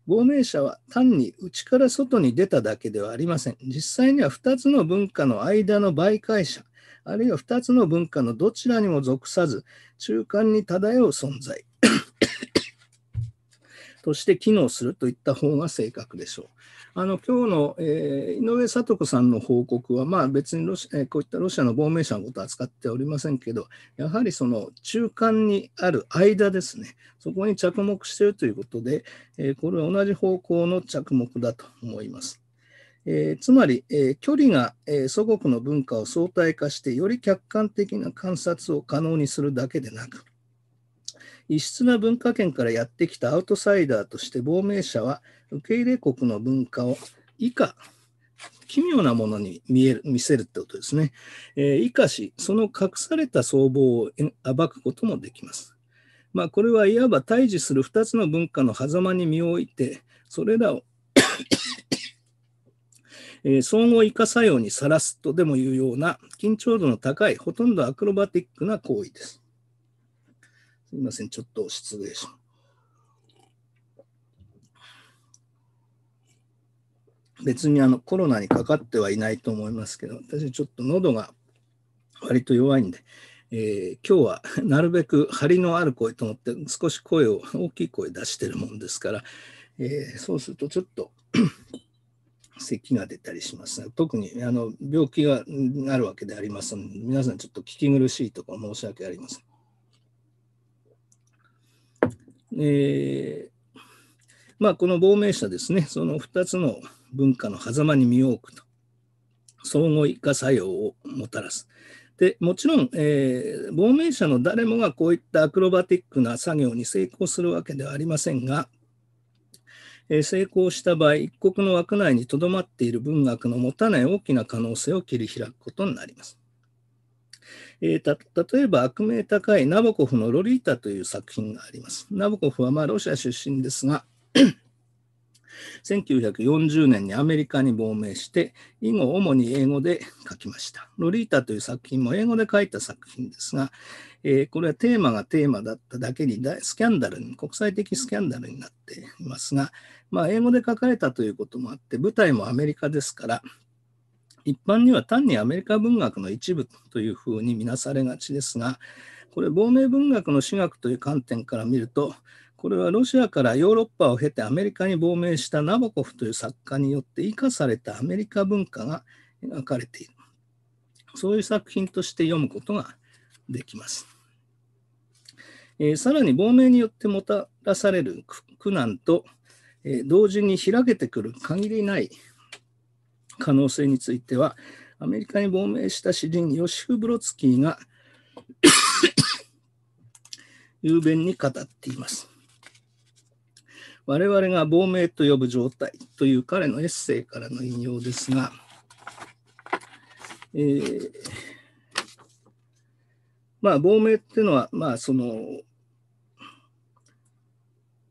亡命者は単に内から外に出ただけではありません実際には2つの文化の間の媒介者あるいは2つの文化のどちらにも属さず、中間に漂う存在 として機能するといった方が正確でしょう。あの今日の、えー、井上聡子さんの報告は、まあ、別にロシ、えー、こういったロシアの亡命者のことは扱っておりませんけど、やはりその中間にある間ですね、そこに着目しているということで、えー、これは同じ方向の着目だと思います。えー、つまり、えー、距離が、えー、祖国の文化を相対化してより客観的な観察を可能にするだけでなく異質な文化圏からやってきたアウトサイダーとして亡命者は受け入れ国の文化を以下奇妙なものに見える見せるってことですね。えー、以下し、その隠された相貌を暴くこともできます。まあ、これはいわば対峙する2つの文化の狭間に身を置いて、それらをえ総合以下作用にさらすとでもいうような緊張度の高い、ほとんどアクロバティックな行為です。すみません、ちょっと失礼します。別にあのコロナにかかってはいないと思いますけど、私ちょっと喉が割と弱いんで、えー、今日は なるべく張りのある声と思って少し声を大きい声出してるもんですから、えー、そうするとちょっと咳が出たりします特にあの病気があるわけでありますので、皆さんちょっと聞き苦しいところ申し訳ありません。えー、まあ、この亡命者ですね、その2つの文化の狭間に身を置くと、相互化作用をもたらす。でもちろん、えー、亡命者の誰もがこういったアクロバティックな作業に成功するわけではありませんが、成功した場合、一国の枠内にとどまっている文学の持たない大きな可能性を切り開くことになります。えー、例えば、悪名高いナボコフのロリータという作品があります。ナボコフはまあロシア出身ですが、1940 年にアメリカに亡命して、以後主に英語で書きました。ロリータという作品も英語で書いた作品ですが、えー、これはテーマがテーマだっただけにスキャンダルに、国際的スキャンダルになっていますが、まあ、英語で書かれたということもあって、舞台もアメリカですから、一般には単にアメリカ文学の一部というふうに見なされがちですが、これ、亡命文学の私学という観点から見ると、これはロシアからヨーロッパを経てアメリカに亡命したナボコフという作家によって生かされたアメリカ文化が描かれている。そういう作品として読むことができます。えー、さらに亡命によってもたらされる苦難と、えー、同時に開けてくる限りない可能性については、アメリカに亡命した詩人ヨシフ・ブロツキーが 雄弁に語っています。我々が亡命と呼ぶ状態という彼のエッセイからの引用ですが、えー、まあ、亡命っていうのは、まあ、その、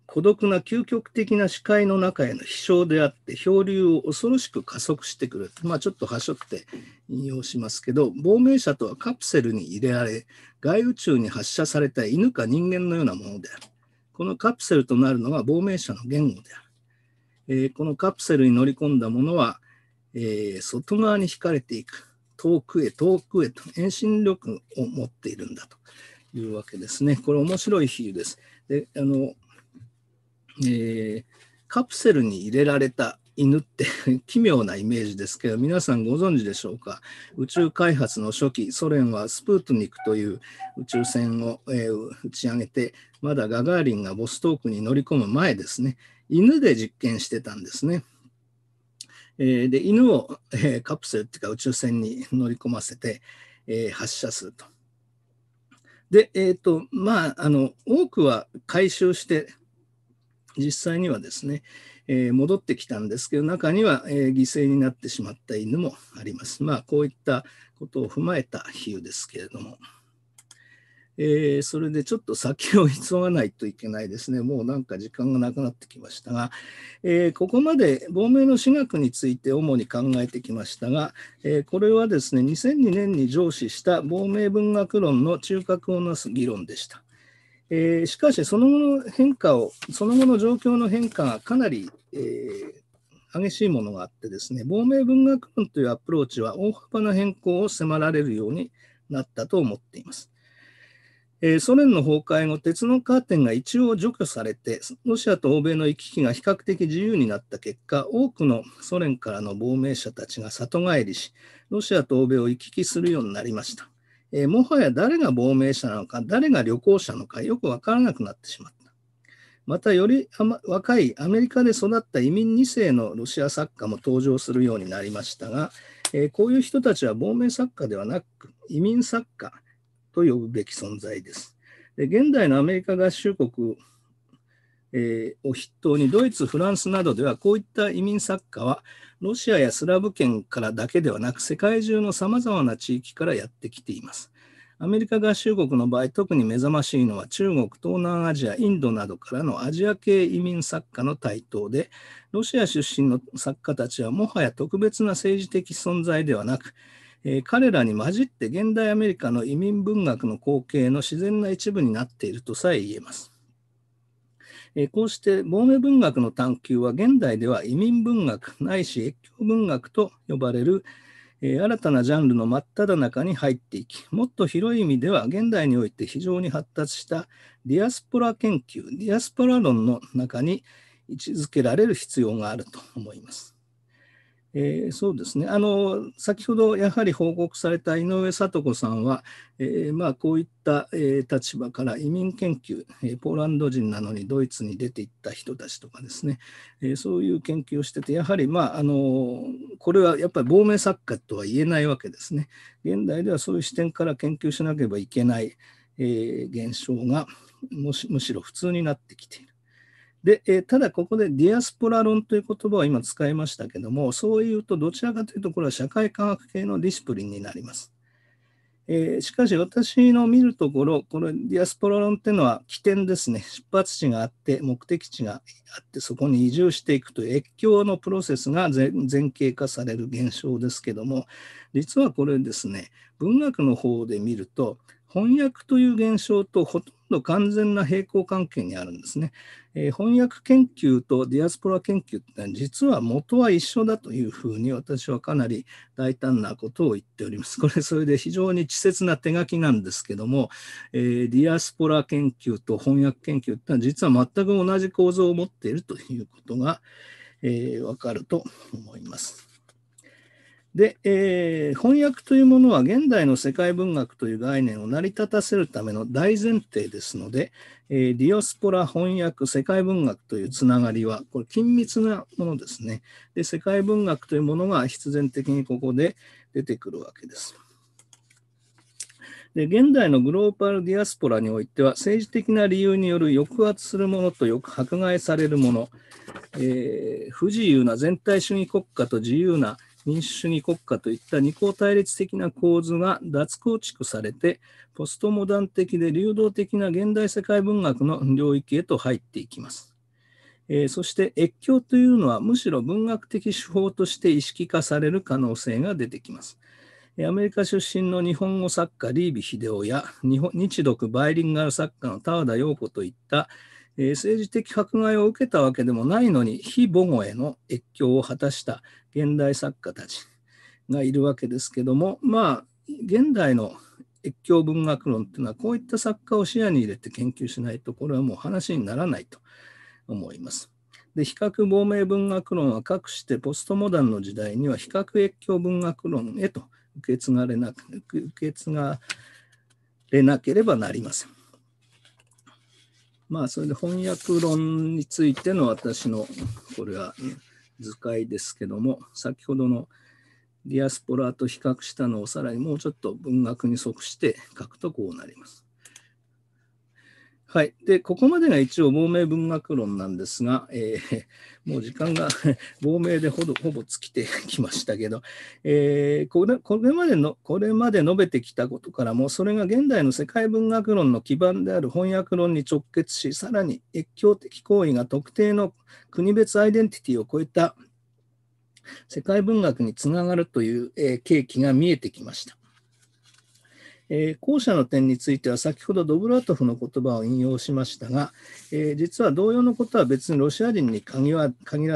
孤独な究極的な視界の中への飛翔であって、漂流を恐ろしく加速してくる。まあ、ちょっとはしょって引用しますけど、亡命者とはカプセルに入れられ、外宇宙に発射された犬か人間のようなものである。このカプセルとなるのは亡命者の言語である。えー、このカプセルに乗り込んだものは、えー、外側に引かれていく。遠くへ遠くへと遠心力を持っているんだというわけですね。これ面白い比喩です。であのえー、カプセルに入れられた犬って 奇妙なイメージですけど皆さんご存知でしょうか宇宙開発の初期ソ連はスプートニクという宇宙船を、えー、打ち上げてまだガガーリンがボストークに乗り込む前ですね犬で実験してたんですねえで犬を、えカプセルっていうか宇宙船に乗り込ませて、え発射すると。で、えーとまあ、あの多くは回収して実際にはですね、えー、戻ってきたんですけど中には、えー、犠牲になってしまった犬もあります。まあこういったことを踏まえた比喩ですけれども。えー、それでちょっと先を急がないといけないですね。もうなんか時間がなくなってきましたが、えー、ここまで亡命の私学について主に考えてきましたが、えー、これはですね、2002年に上司した亡命文学論の中核をなす議論でした。えー、しかし、その後の変化を、その後の状況の変化がかなり、えー、激しいものがあってですね、亡命文学論というアプローチは大幅な変更を迫られるようになったと思っています。えー、ソ連の崩壊後、鉄のカーテンが一応除去されて、ロシアと欧米の行き来が比較的自由になった結果、多くのソ連からの亡命者たちが里帰りし、ロシアと欧米を行き来するようになりました。えー、もはや誰が亡命者なのか、誰が旅行者なのか、よく分からなくなってしまった。また、より、ま、若いアメリカで育った移民2世のロシア作家も登場するようになりましたが、えー、こういう人たちは亡命作家ではなく、移民作家、と呼ぶべき存在です。で現代のアメリカ合衆国、えー、を筆頭にドイツ、フランスなどではこういった移民作家はロシアやスラブ圏からだけではなく世界中のさまざまな地域からやってきています。アメリカ合衆国の場合特に目覚ましいのは中国、東南アジア、インドなどからのアジア系移民作家の台頭でロシア出身の作家たちはもはや特別な政治的存在ではなくえー、彼らに混じって現代アメリカの移民文学の光景の自然な一部になっているとさえ言えます。えー、こうして亡命文学の探求は現代では移民文学ないし越境文学と呼ばれる、えー、新たなジャンルの真っ只中に入っていきもっと広い意味では現代において非常に発達したディアスポラ研究ディアスポラ論の中に位置づけられる必要があると思います。えー、そうですねあの先ほどやはり報告された井上聡子さんは、えー、まあ、こういった、えー、立場から移民研究、えポーランド人なのにドイツに出ていった人たちとかですね、えそういう研究をしててやはり、まあ、あのこれはやっぱり亡命作家とは言えないわけですね現代ではそういう視点から研究しなければいけない、え現象がもしむしろ普通になってきている。で、えー、ただここでディアスポラ論という言葉を今使いましたけども、そういうとどちらかというとこれは社会科学系のディスプリンになります。えー、しかし私の見るところ、このディアスポラ論っていうのは起点ですね。出発地があって、目的地があって、そこに移住していくという越境のプロセスが前景化される現象ですけども、実はこれですね、文学の方で見ると、翻訳という現象とほとんど完全な平行関係にあるんですね。えー、翻訳研究とディアスポラ研究ってのは実は元は一緒だというふうに私はかなり大胆なことを言っております。これそれで非常に稚拙な手書きなんですけども、えー、ディアスポラ研究と翻訳研究ってのは実は全く同じ構造を持っているということが、えー、わかると思います。で、えー、翻訳というものは現代の世界文学という概念を成り立たせるための大前提ですので、えー、ディオスポラ翻訳世界文学というつながりは、これ緊密なものですね。で、世界文学というものが必然的にここで出てくるわけです。で現代のグローバルディアスポラにおいては政治的な理由による抑圧するものとよく迫害されるもの、えー、不自由な全体主義国家と自由な民主主義国家といった二項対立的な構図が脱構築されて、ポストモダン的で流動的な現代世界文学の領域へと入っていきます。えー、そして越境というのはむしろ文学的手法として意識化される可能性が出てきます。アメリカ出身の日本語作家リービ秀夫や日独バイリンガル作家の田和田陽子といったえ政治的迫害を受けたわけでもないのに非母語への越境を果たした現代作家たちがいるわけですけどもまあ現代の越境文学論っていうのはこういった作家を視野に入れて研究しないとこれはもう話にならないと思います。で比較亡命文学論はかくしてポストモダンの時代には比較越境文学論へと受け継がれな受け継がれなければなりません。まあ、それで翻訳論についての私の、これは図解ですけども、先ほどのディアスポラと比較したのをさらにもうちょっと文学に即して書くとこうなります。はい。で、ここまでが一応、亡命文学論なんですが、えー、もう時間が 亡命でほどほぼ尽きて きましたけど、えー、これこれまでのこれまで述べてきたことからも、それが現代の世界文学論の基盤である翻訳論に直結し、さらに越境的行為が特定の国別アイデンティティを超えた世界文学につながるという、えー、契機が見えてきました。え後者の点については、先ほどドブラートフの言葉を引用しましたが、え実は同様のことは別にロシア人に限ら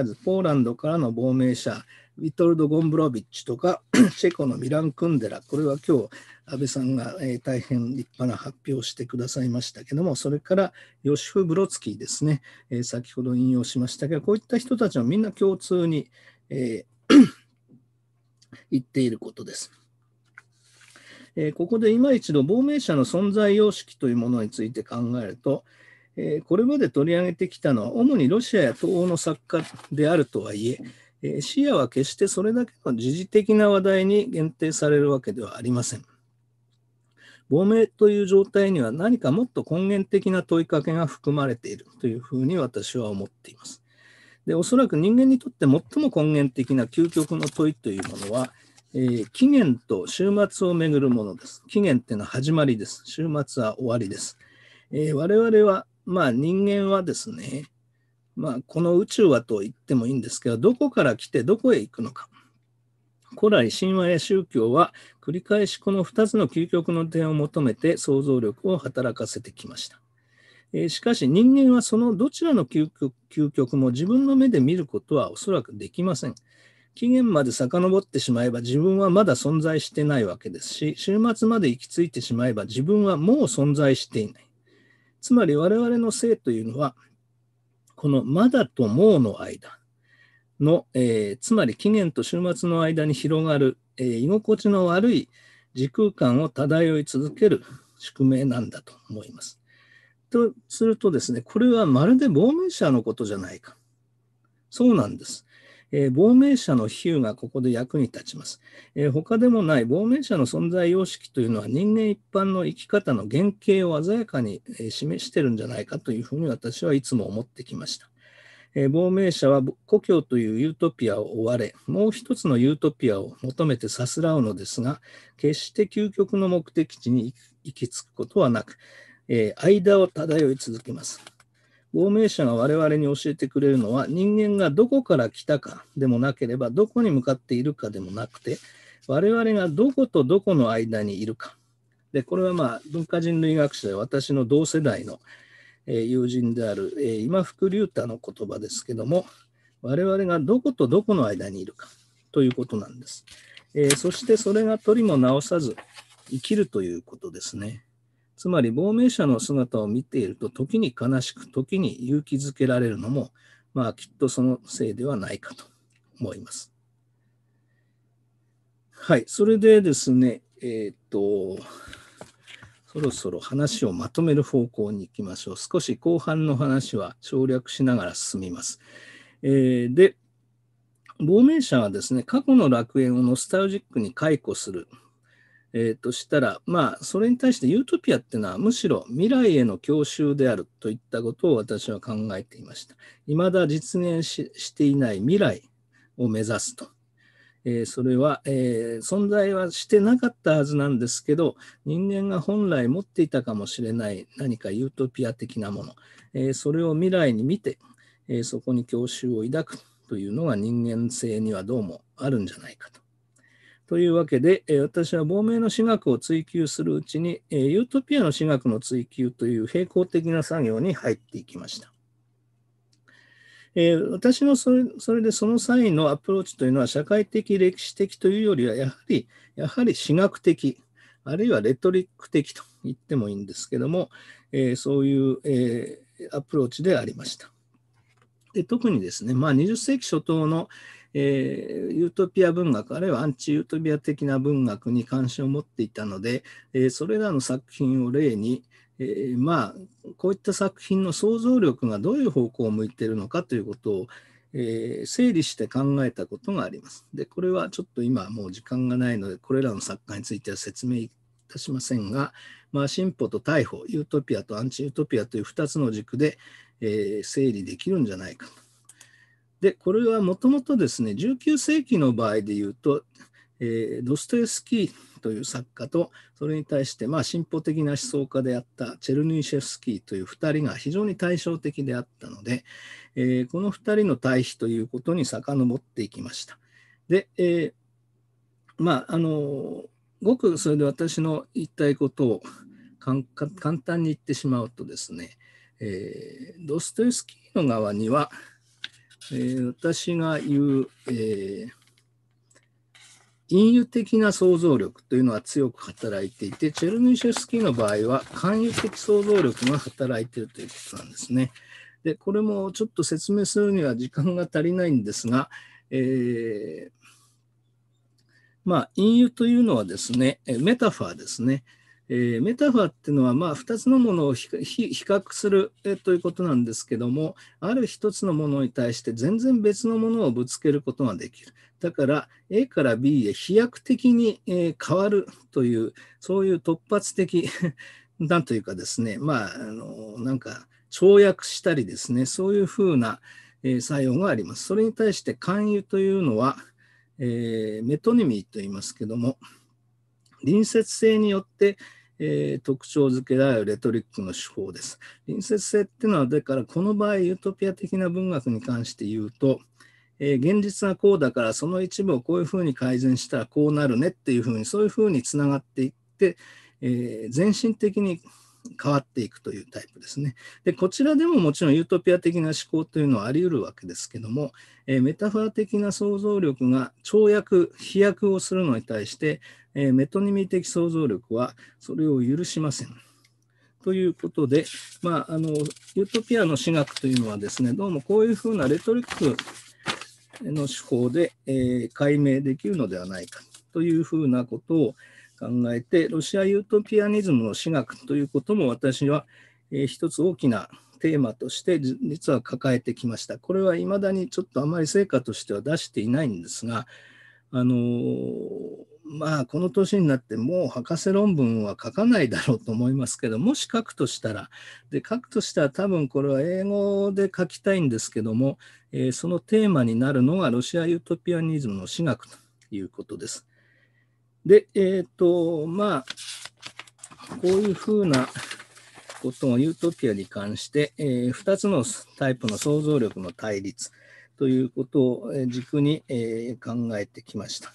ず、ポーランドからの亡命者、ウィトルド・ゴンブロビッチとか、チェコのミラン・クンデラ、これは今日、安倍さんが、え大変立派な発表をしてくださいましたけども、それからヨシフ・ブロツキーですね、え先ほど引用しましたけど、こういった人たちはみんな共通に、え 言っていることです。えここで今一度亡命者の存在様式というものについて考えると、えこれまで取り上げてきたのは主にロシアや東欧の作家であるとはいええ視野は決してそれだけの時事的な話題に限定されるわけではありません。亡命という状態には何かもっと根源的な問いかけが含まれているというふうに私は思っています。で、おそらく人間にとって最も根源的な究極の問いというものは、えー、期限と週末をめぐるものです。期限っていうのは始まりです。週末は終わりです。えー、我々は、まあ人間はですね、まあこの宇宙はと言ってもいいんですけど、どこから来てどこへ行くのか。古来神話や宗教は繰り返しこの2つの究極の点を求めて想像力を働かせてきました。えー、しかし人間はそのどちらの究極も自分の目で見ることはおそらくできません。期限まで遡ってしまえば自分はまだ存在してないわけですし、週末まで行き着いてしまえば自分はもう存在していない。つまり我々の性というのは、このまだともうの間の、えー、つまり期限と週末の間に広がる、えー、居心地の悪い時空間を漂い続ける宿命なんだと思います。とするとですね、これはまるで亡命者のことじゃないか。そうなんです。えー、亡命者の比喩がここで役に立ちます、えー、他でもない亡命者の存在様式というのは人間一般の生き方の原型を鮮やかに示してるんじゃないかというふうに私はいつも思ってきました。えー、亡命者は故郷というユートピアを追われ、もう一つのユートピアを求めてさすらうのですが、決して究極の目的地に行き着くことはなく、えー、間を漂い続けます。亡命者が我々に教えてくれるのは、人間がどこから来たかでもなければ、どこに向かっているかでもなくて、我々がどことどこの間にいるか。で、これはまあ、文化人類学者で私の同世代の友人である今福竜太の言葉ですけども、我々がどことどこの間にいるかということなんです。えー、そしてそれが取りも直さず生きるということですね。つまり亡命者の姿を見ていると、時に悲しく、時に勇気づけられるのも、まあ、きっとそのせいではないかと思います。はい、それでですね、えっ、と、そろそろ話をまとめる方向に行きましょう。少し後半の話は省略しながら進みます。えー、で、亡命者はですね、過去の楽園をノスタルジックに解雇するえー、としたら、まあ、それに対してユートピアっていうのは、むしろ未来への教習であるといったことを私は考えていました。未だ実現していない未来を目指すと。えー、それは、えー、存在はしてなかったはずなんですけど、人間が本来持っていたかもしれない何かユートピア的なもの、えそれを未来に見て、えそこに教習を抱くというのが人間性にはどうもあるんじゃないかと。というわけで、え私は亡命の私学を追求するうちに、えユートピアの私学の追求という並行的な作業に入っていきました。え私のそれそれでその際のアプローチというのは社会的、歴史的というよりはやはり、やはり私学的、あるいはレトリック的と言ってもいいんですけども、えそういう、えアプローチでありました。で特にですね、まあ、20世紀初頭の、えー、ユートピア文学、あるいはアンチユートピア的な文学に関心を持っていたので、えー、それらの作品を例に、えー、まあ、こういった作品の想像力がどういう方向を向いているのかということを、えー、整理して考えたことがあります。で、これはちょっと今もう時間がないので、これらの作家については説明いたしませんが、まあ、進歩と逮捕、ユートピアとアンチユートピアという2つの軸で、えー、整理できるんじゃないかと。で、これはもともとですね、19世紀の場合で言うと、えー、ドストエスキーという作家と、それに対して、まあ、進歩的な思想家であったチェルニーシェフスキーという2人が非常に対照的であったので、えー、この2人の対比ということに遡っていきました。で、えー、まあ、あのごくそれで私の言いたいことを簡単に言ってしまうとですね、えドストエスキーの側には、えー、私が言う、えー、隠喩的な想像力というのは強く働いていて、チェルニシェスキーの場合は、勧誘的想像力が働いているということなんですね。で、これもちょっと説明するには時間が足りないんですが、えー、まあ、隠喩というのはですね、メタファーですね。えー、メタファーっていうのは、まあ、2つのものを比較するということなんですけどもある1つのものに対して全然別のものをぶつけることができるだから A から B へ飛躍的に、え変わるというそういう突発的 なんというかですねまああのなんか跳躍したりですねそういうふうな、え作用がありますそれに対して勧誘というのは、えー、メトニミーと言いますけども隣接性によって、えー、特徴づけられるレトリックの手法です。隣接性っていうのは、だからこの場合、ユートピア的な文学に関して言うと、えー、現実はこうだから、その一部をこういうふうに改善したらこうなるねっていうふうに、そういうふうにつながっていって、えー、全身的に変わっていくというタイプですね。で、こちらでももちろんユートピア的な思考というのはあり得るわけですけども、えー、メタファー的な想像力が跳躍、飛躍をするのに対して、えメトニミー的想像力はそれを許しません。ということで、まあ、あのユートピアの私学というのはですね、どうもこういうふうなレトリックの手法で、えー、解明できるのではないかというふうなことを考えて、ロシアユートピアニズムの私学ということも私は、えー、一つ大きなテーマとして実は抱えてきました。これは未だにちょっとあまり成果としては出していないんですが、あのーまあこの年になってもう博士論文は書かないだろうと思いますけどもし書くとしたらで書くとしたら多分これは英語で書きたいんですけども、えー、そのテーマになるのがロシア・ユートピアニズムの私学ということです。でえっ、ー、とまあこういうふうなことをユートピアに関して、えー、2つのタイプの想像力の対立ということを軸に、え考えてきました。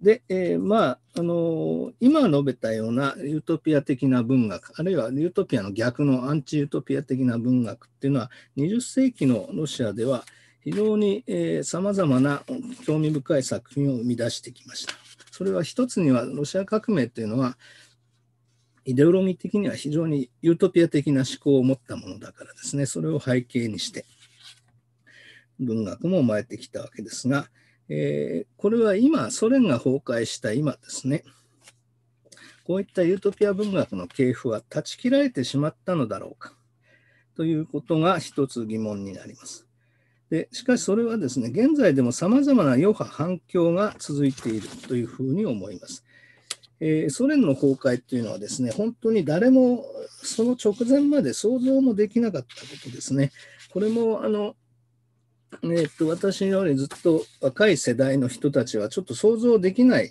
で、えー、まあ、あのー、今述べたようなユートピア的な文学、あるいはユートピアの逆のアンチユートピア的な文学っていうのは、20世紀のロシアでは非常にさまざまな興味深い作品を生み出してきました。それは一つには、ロシア革命というのは、イデオロギー的には非常にユートピア的な思考を持ったものだからですね、それを背景にして文学も生まれてきたわけですが、えー、これは今、ソ連が崩壊した今ですね、こういったユートピア文学の系譜は断ち切られてしまったのだろうかということが一つ疑問になります。でしかしそれはですね、現在でもさまざまな余波反響が続いているというふうに思います。えー、ソ連の崩壊というのはですね、本当に誰もその直前まで想像もできなかったことですね。これもあのえー、っと私よりずっと若い世代の人たちはちょっと想像できない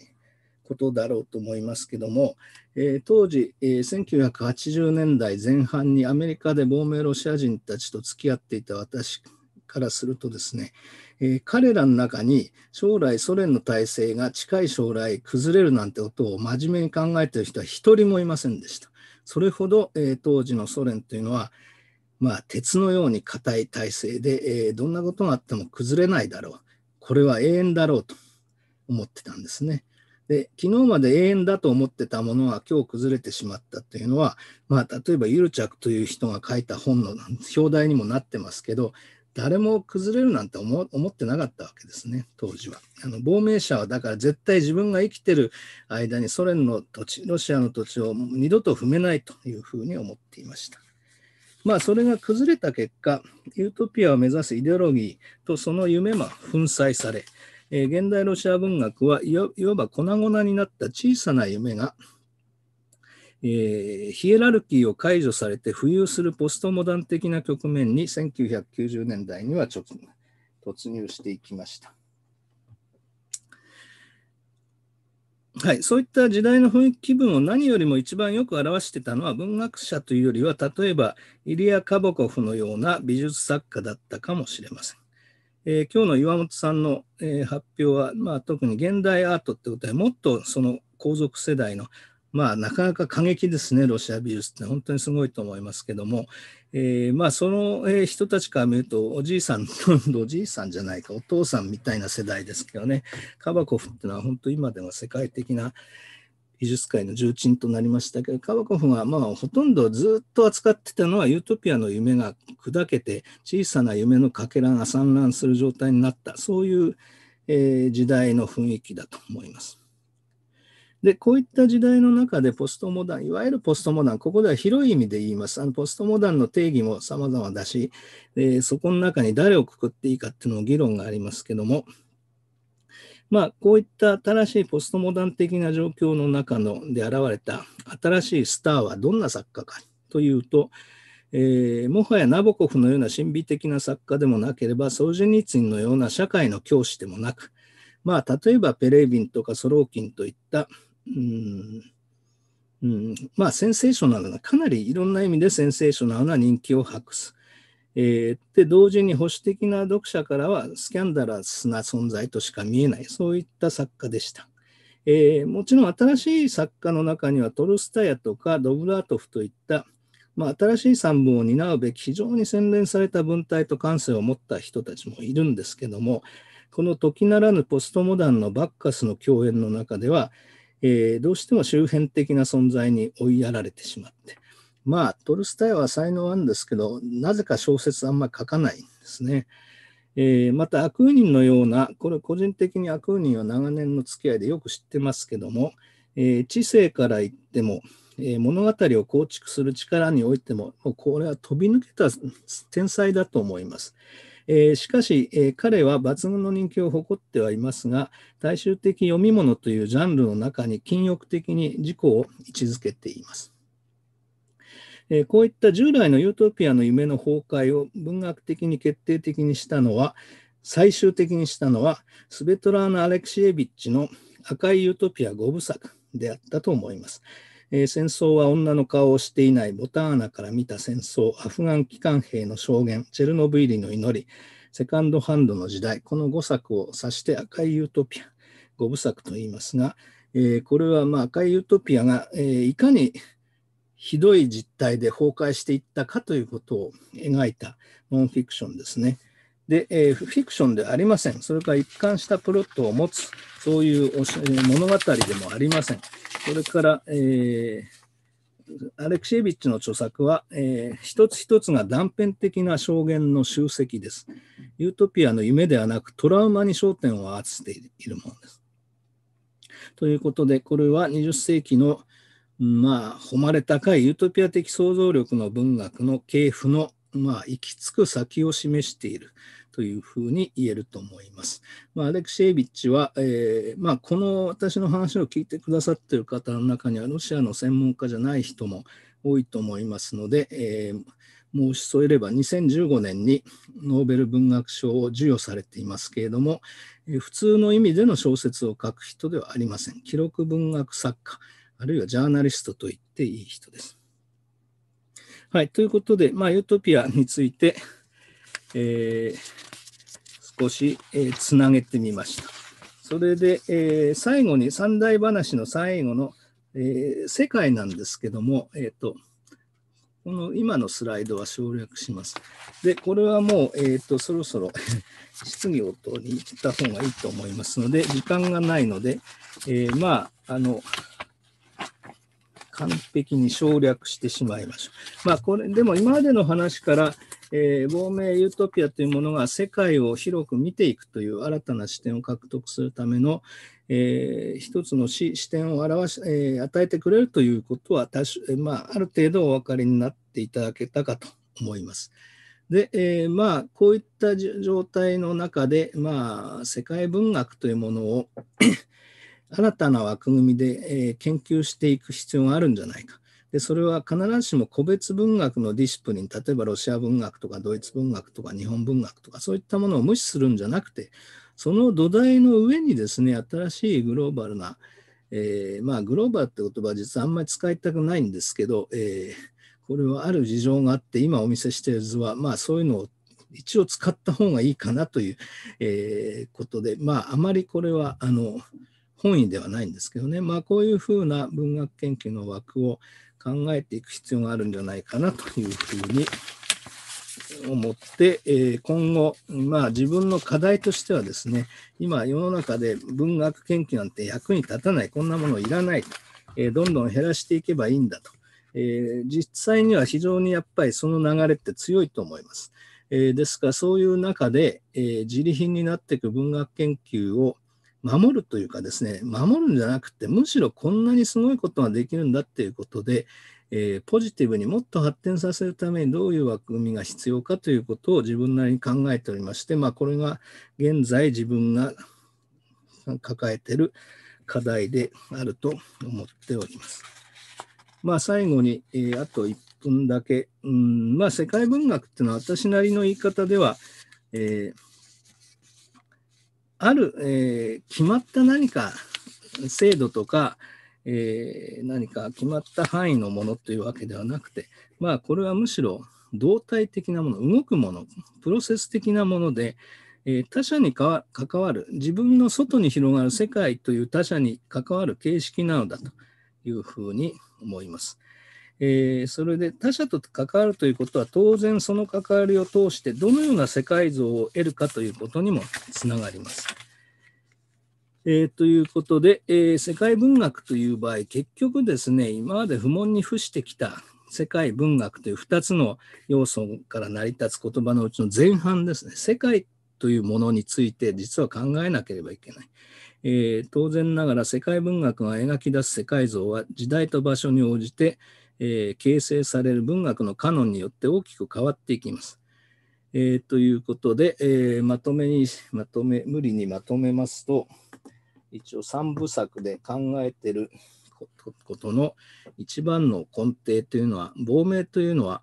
ことだろうと思いますけども、えー、当時、えー、1980年代前半にアメリカで亡命ロシア人たちと付き合っていた私からするとですね、えー、彼らの中に将来ソ連の体制が近い将来崩れるなんてことを真面目に考えている人は一人もいませんでした。それほど、えー、当時のソ連というのは、まあ、鉄のように硬い体制で、えー、どんなことがあっても崩れないだろう。これは永遠だろうと思ってたんですね。で昨日まで永遠だと思ってたものが今日崩れてしまったというのは、まあ、例えばユルチャクという人が書いた本の表題にもなってますけど誰も崩れるなんて思ってなかったわけですね当時はあの亡命者はだから絶対自分が生きてる間にソ連の土地ロシアの土地を二度と踏めないというふうに思っていました。まあ、それが崩れた結果、ユートピアを目指すイデオロギーとその夢は粉砕され、え現代ロシア文学はいわば粉々になった小さな夢が、えー、ヒエラルキーを解除されて浮遊するポストモダン的な局面に1990年代には突入していきました。はい、そういった時代の雰囲気分を何よりも一番よく表してたのは文学者というよりは例えばイリア・カボコフのような美術作家だったかもしれません。えー、今日の岩本さんの、えー、発表は、まあ、特に現代アートってことはもっとその皇族世代のまあ、なかなか過激ですね、ロシア美術って本当にすごいと思いますけども、えー、まあ、その、え人たちから見ると、おじいさん、おじいさんじゃないか、お父さんみたいな世代ですけどね、カバコフっていうのは本当今でも世界的な美術界の重鎮となりましたけど、カバコフがまあほとんどずっと扱ってたのはユートピアの夢が砕けて、小さな夢のかけらが散乱する状態になった、そういう、えー、時代の雰囲気だと思います。で、こういった時代の中でポストモダン、いわゆるポストモダン、ここでは広い意味で言います。あのポストモダンの定義も様々だし、えそこの中に誰をくくっていいかっていうのも議論がありますけども、まあ、こういった新しいポストモダン的な状況の中ので現れた新しいスターはどんな作家かというと、えー、もはやナボコフのような神秘的な作家でもなければ、ソージェニツィンのような社会の教師でもなく、まあ、例えばペレービンとかソローキンといったうんうん、まあセンセーショナルな、かなりいろんな意味でセンセーショナルな人気を博す。えー、で、同時に保守的な読者からはスキャンダラスな存在としか見えない、そういった作家でした。えー、もちろん新しい作家の中にはトルスタヤとかドブラートフといった、まあ、新しい産文を担うべき非常に洗練された文体と感性を持った人たちもいるんですけども、この時ならぬポストモダンのバッカスの共演の中では、えー、どうしても周辺的な存在に追いやられてしまって、まあ、トルスタイは才能あるんですけど、なぜか小説あんま書かないんですね。えー、また、悪人のような、これ個人的に悪人は長年の付き合いでよく知ってますけども、えー、知性から言っても、えー、物語を構築する力においても、もうこれは飛び抜けた天才だと思います。えー、しかし、えー、彼は抜群の人気を誇ってはいますが、大衆的読み物というジャンルの中に禁欲的に自己を位置づけています。えー、こういった従来のユートピアの夢の崩壊を文学的に決定的にしたのは、最終的にしたのは、スベトラーナ・アレクシエビッチの赤いユートピア5部作であったと思います。えー、戦争は女の顔をしていないボタン穴から見た戦争、アフガン機関兵の証言、チェルノブイリの祈り、セカンドハンドの時代、この5作を指して赤いユートピア、5部作と言いますが、えー、これはまあ赤いユートピアが、えー、いかにひどい実態で崩壊していったかということを描いたノンフィクションですね。で、えー、フィクションでありません。それから一貫したプロットを持つ、そういう物語でもありません。それから、えー、アレクシエビッチの著作は、えー、一つ一つが断片的な証言の集積です。ユートピアの夢ではなくトラウマに焦点を合わせているものです。ということで、これは20世紀の、まあ、誉れ高いユートピア的想像力の文学の系譜のまあ、行き着く先を示しているというふうに言えると思います。まあ、アレクシェービッチは、えー、まあ、この私の話を聞いてくださっている方の中には、ロシアの専門家じゃない人も多いと思いますので、えー申し添えれば2015年にノーベル文学賞を授与されていますけれども普通の意味での小説を書く人ではありません記録文学作家あるいはジャーナリストと言っていい人ですはい、ということで、まあ、ユートピアについて、えー、少し、えー、つなげてみました。それで、えー、最後に三大話の最後の、えー、世界なんですけども、えっ、ー、と、この今のスライドは省略します。で、これはもう、えっ、ー、と、そろそろ 質疑応答に行った方がいいと思いますので、時間がないので、えー、まあ、あの、完璧に省略してしまいましう。まあ、これ、でも今までの話から、えー、亡命ユートピアというものが世界を広く見ていくという新たな視点を獲得するための、えー、一つの視点を表し、えー、与えてくれるということは多まあ、ある程度お分かりになっていただけたかと思います。で、えー、まあこういった状態の中で、まあ、世界文学というものを新たな枠組みで、えー、研究していく必要があるんじゃないか。でそれは必ずしも個別文学のディシプリン例えばロシア文学とかドイツ文学とか日本文学とかそういったものを無視するんじゃなくてその土台の上にですね新しいグローバルな、えー、まあグローバルって言葉は実はあんまり使いたくないんですけど、えー、これはある事情があって今お見せしている図はまあそういうのを一応使った方がいいかなという、えー、ことでまああまりこれはあの本意ではないんですけどね、まあ、こういうふうな文学研究の枠を考えていく必要があるんじゃないかなというふうに思って、えー、今後、まあ、自分の課題としてはですね今世の中で文学研究なんて役に立たないこんなものいらないえー、どんどん減らしていけばいいんだと、えー、実際には非常にやっぱりその流れって強いと思います。えですからそういう中で、えー、自利品になっていく文学研究を守るというかですね、守るんじゃなくて、むしろこんなにすごいことができるんだっていうことで、えー、ポジティブにもっと発展させるためにどういう枠組みが必要かということを自分なりに考えておりまして、まあ、これが現在自分が抱えている課題であると思っております。まあ、最後に、えー、あと1分だけ、うんまあ、世界文学っていうのは私なりの言い方では、えーある、えー、決まった何か制度とか、えー、何か決まった範囲のものというわけではなくて、まあ、これはむしろ動体的なもの、動くもの、プロセス的なもので、えー、他者に関わる、自分の外に広がる世界という他者に関わる形式なのだというふうに思います。えー、それで他者と関わるということは当然その関わりを通してどのような世界像を得るかということにもつながります。えー、ということで、えー、世界文学という場合結局ですね今まで不問に付してきた世界文学という2つの要素から成り立つ言葉のうちの前半ですね世界というものについて実は考えなければいけない。え当然ながら世界文学が描き出す世界像は時代と場所に応じて、えー、形成される文学のカノンによって大きく変わっていきます。えー、ということで、えー、まとめに、まとめ、無理にまとめますと、一応3部作で考えてることの一番の根底というのは、亡命というのは、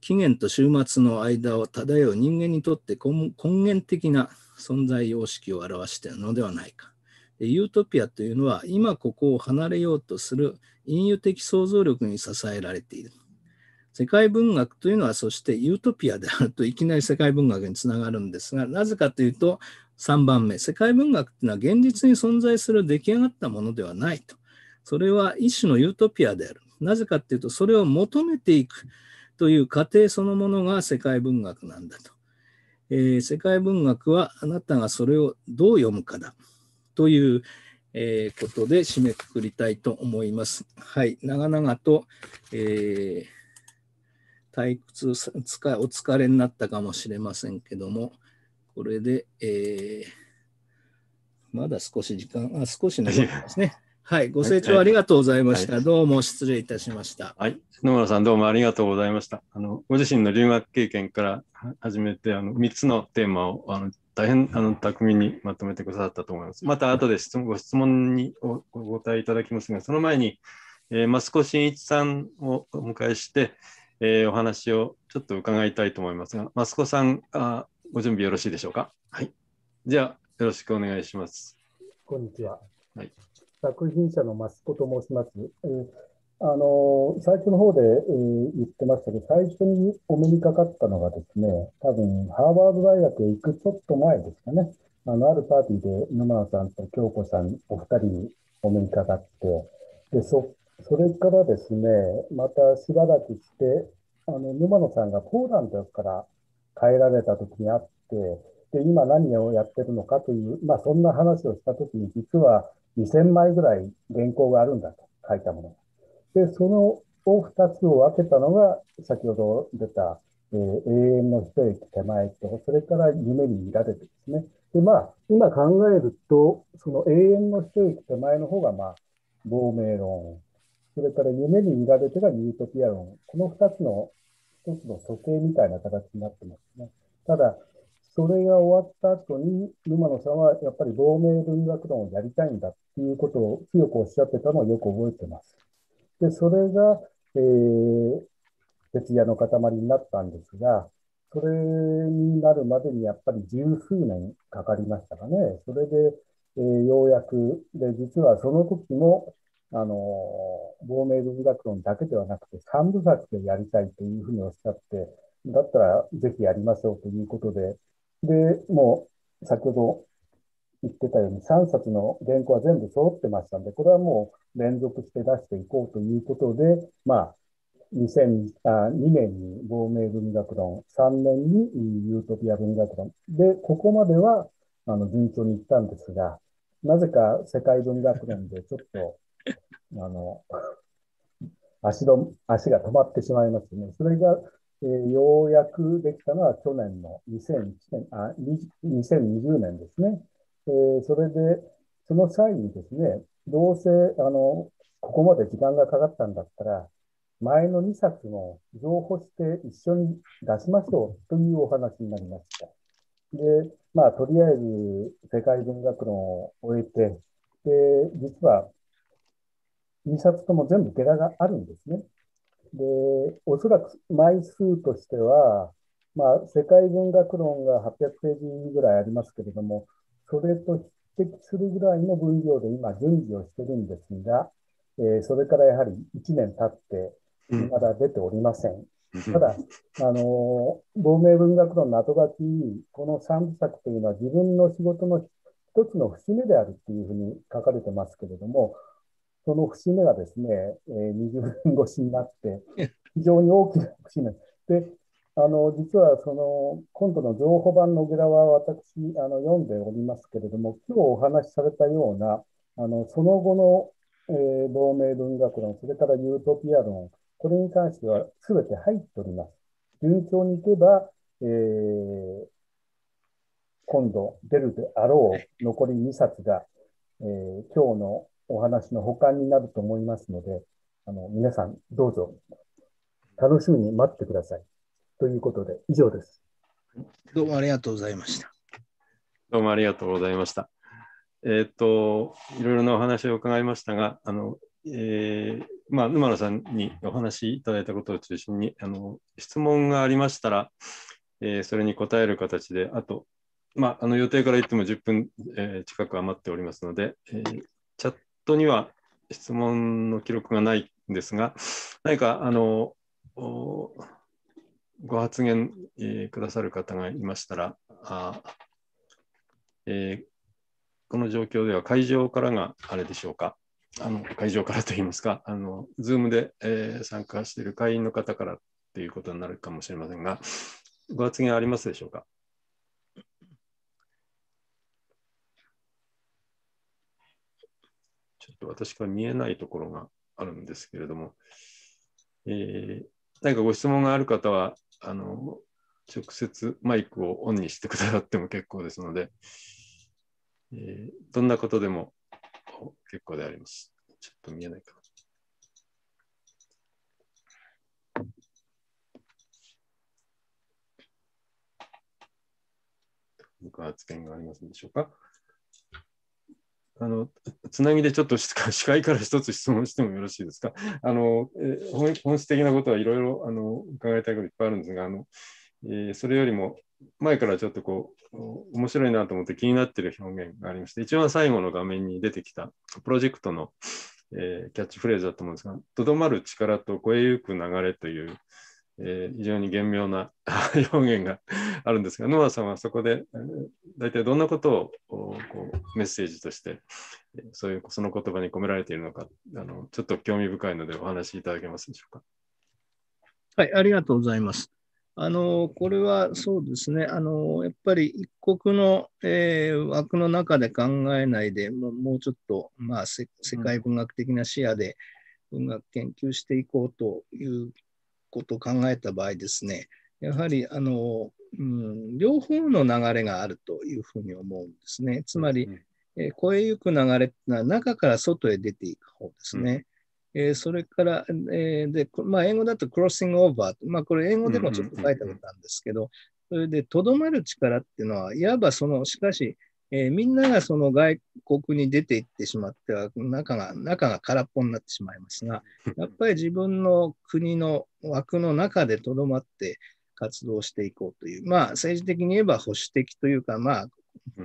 起源と終末の間を漂う人間にとって根源的な存在様式を表しているのではないか。ユートピアというのは、今ここを離れようとする隠喩的想像力に支えられている。世界文学というのは、そしてユートピアであるといきなり世界文学につながるんですが、なぜかというと、3番目、世界文学というのは現実に存在する出来上がったものではないと。それは一種のユートピアである。なぜかというと、それを求めていくという過程そのものが世界文学なんだと。えー、世界文学はあなたがそれをどう読むかだという、えー、ことで締めくくりたいと思います。はい、長々と、えー、退屈お疲れになったかもしれませんけども、これで、えー、まだ少し時間、あ少し長いですね。はい、ご清聴ありがとうございました。はい、どうも失礼いたしました。
はい、野村さんどうもありがとうございました。あのご自身の留学経験から始めてあの3つのテーマをあの大変あの巧みにまとめてくださったと思います。また後で質問ご質問にご答えいただきますが、その前に、えー、益子真一さんをお迎えして、えー、お話をちょっと伺いたいと思いますが、益子さんあ、ご準備よろしいでしょうか。はい、じゃあ、よろしくお願いします。
こんにちは。はい、作品者の益子と申します。えーあの最初の方で、えー、言ってましたけど、最初にお目にかかったのがですね、多分ハーバード大学へ行くちょっと前ですかね、あのあるパーティーで沼野さんと京子さん、お二人にお目にかかって、でそそれからですね、またしばらくして、あの沼野さんがポーランドから帰られた時に会って、で今何をやってるのかという、まあ、そんな話をした時に、実は2000枚ぐらい原稿があるんだと書いたものが。で、そのを2つを分けたのが、先ほど出た、えー、永遠の一駅手前と、それから夢に見られてですね。で、まあ、今考えると、その永遠の一駅手前の方が、まあ、亡命論、それから夢に見られてがュートピア論、この2つの一つの時計みたいな形になってますね。ただ、それが終わった後に、沼野さんはやっぱり亡命文学論をやりたいんだっていうことを強くおっしゃってたのをよく覚えてます。で、それが、えー、徹夜の塊になったんですが、それになるまでにやっぱり十数年かかりましたかね。それで、えー、ようやく、で、実はその時も、あの、亡命文学論だけではなくて、三部作でやりたいというふうにおっしゃって、だったらぜひやりましょうということで、で、もう先ほど言ってたように、3冊の原稿は全部揃ってましたんで、これはもう連続して出していこうということで、まあ、2002年に亡命文学論、3年にユートピア文学論。で、ここまでは、あの、順調にいったんですが、なぜか世界文学論でちょっと、あの、足の、足が止まってしまいましてね。それが、えー、ようやくできたのは去年の2001年、あ、2020年ですね。えー、それで、その際にですね、どうせ、あの、ここまで時間がかかったんだったら、前の2冊も情報して一緒に出しましょうというお話になりました。で、まあ、とりあえず世界文学論を終えて、で、実は2冊とも全部ゲラがあるんですね。で、おそらく枚数としては、まあ、世界文学論が800ページぐらいありますけれども、それと匹敵するぐらいの分量で今準備をしてるんですが、えー、それからやはり1年経ってまだ出ておりません。うんただ、あの、亡命文学論の後書きに、この三部作というのは自分の仕事の一つの節目であるっていうふうに書かれてますけれども、その節目がですね、えー、20年越しになって、非常に大きな節目。で、あの実はその今度の情報版の小ラは私あの読んでおりますけれども今日お話しされたようなあのその後の、えー、同盟文学論それからユートピア論これに関しては全て入っております。順調にいけば、えー、今度出るであろう残り2冊が、えー、今日のお話の保管になると思いますのであの皆さんどうぞ楽しみに待ってください。ということで、以上です。
どうもありがとうございました。
どうもありがとうございました。えー、っと、いろいろなお話を伺いましたが、あの、えー、まあ、沼野さんにお話しいただいたことを中心に、あの、質問がありましたら、えー、それに答える形で、あと、まあ、あの予定から言っても10分、えー、近く余っておりますので、えチャットには質問の記録がないんですが、何か、あの、ご発言、えー、くださる方がいましたら、あえー、この状況では会場からがあれでしょうか、あの会場からといいますか、あの Zoom で、えー、参加している会員の方からということになるかもしれませんが、ご発言ありますでしょうか。ちょっと私から見えないところがあるんですけれども、えー、何かご質問がある方は、あの、直接マイクをオンにしてくださっても結構ですので、えー、どんなことでも結構であります。ちょっと見えないかな。僕は発言がありますんでしょうか。あのつなぎでちょっと 司会から一つ質問してもよろしいですか。あのえ本本質的なことはいろいろ伺いたいこといっぱいあるんですが、あのえー、それよりも前からちょっとこう面白いなと思って気になってる表現がありまして、一番最後の画面に出てきたプロジェクトの、えー、キャッチフレーズだと思うんですが、とどまる力と越えゆく流れというえー、非常に厳妙な 表現があるんですがノアさんはそこで、えー、大体どんなことをこうメッセージとしてそういうその言葉に込められているのかあのちょっと興味深いのでお話しいただけますでしょうか。
はい、ありがとうございます。あのこれはそうですね、あのやっぱり一国の、えー、枠の中で考えないでもうもうちょっと、まあ、世界文学的な視野で文学研究していこうということを考えた場合ですね、やはりあの、うん、両方の流れがあるというふうに思うんですね。つまり、うんえー、越えゆく流れいうのは中から外へ出ていく方ですね。うん、えー、それから、えー、でまあ、英語だとクロッシングオーバー、まあ、これ英語でもちょっと書いたことあるんですけど、それでとどまる力っていうのは、いわばその、しかし、えー、みんながその外国に出ていってしまっては中が、中が空っぽになってしまいますが、やっぱり自分の国の枠の中でとどまって活動していこうという、まあ、政治的に言えば保守的というか、まあ、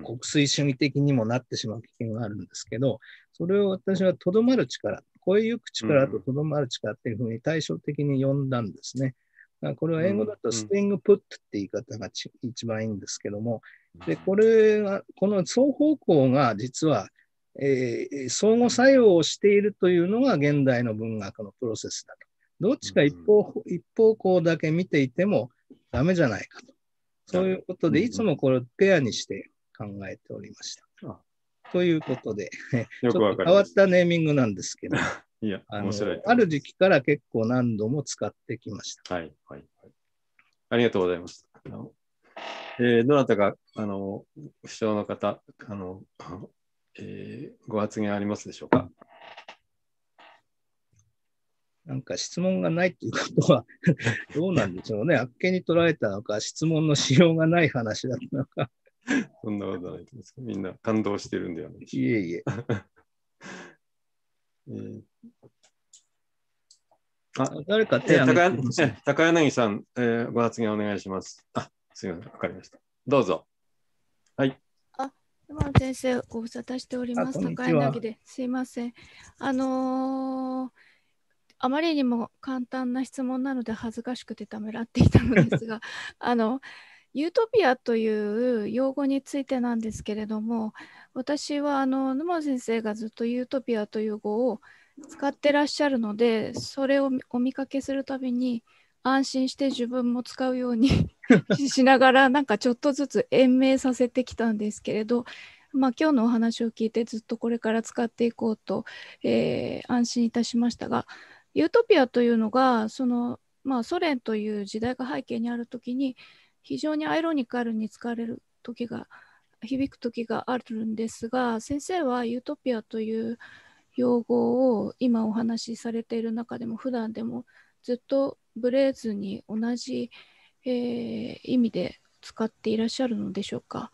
国粋主義的にもなってしまう危険があるんですけど、それを私はとどまる力、こういう力ととどまる力っていうふうに対照的に呼んだんですね。これは英語だとスティングプットって言い方が一番いいんですけども、でこれが、この双方向が実は、えー、相互作用をしているというのが現代の文学のプロセスだと。どっちか一方,、一方向だけ見ていてもダメじゃないかと。そういうことで、いつもこれをペアにして考えておりました。ということで、
ちょっと変わっ
たネーミングなんですけど。
いや、面白い。あ
る時期から結構何度も使ってきまし
た。はい、はい。ありがとうございます。えー、どなたか、あの、不詳の方、あの、え
ー、ご発言ありますでしょうか。なんか質問がないということは どうなんでしょうね。あっけに捉えたのか、質問のしようがない話だったのか。
そんなことないです。みんな感動してるんでよね。いえいえ。えー、あ誰か手を挙げて高柳さん、えー、ご発言お願いします。あすみません、わかりました。どうぞ。はい。
あ、山の先生、ご無沙汰しております。高柳です。すいません。あのーあまりにも簡単な質問なので恥ずかしくてためらっていたのですが、あの、ユートピアという用語についてなんですけれども私はあの沼先生がずっとユートピアという語を使ってらっしゃるのでそれをお見かけするたびに安心して自分も使うように しながらなんかちょっとずつ延命させてきたんですけれど、まあ、今日のお話を聞いてずっとこれから使っていこうと、えー、安心いたしましたがユートピアというのがその、まあ、ソ連という時代が背景にある時に非常にアイロニカルに使われる時が響く時があるんですが先生はユートピアという用語を今お話しされている中でも普段でもずっとブレーズに同じ、えー、意味で使っていらっしゃるのでしょうか。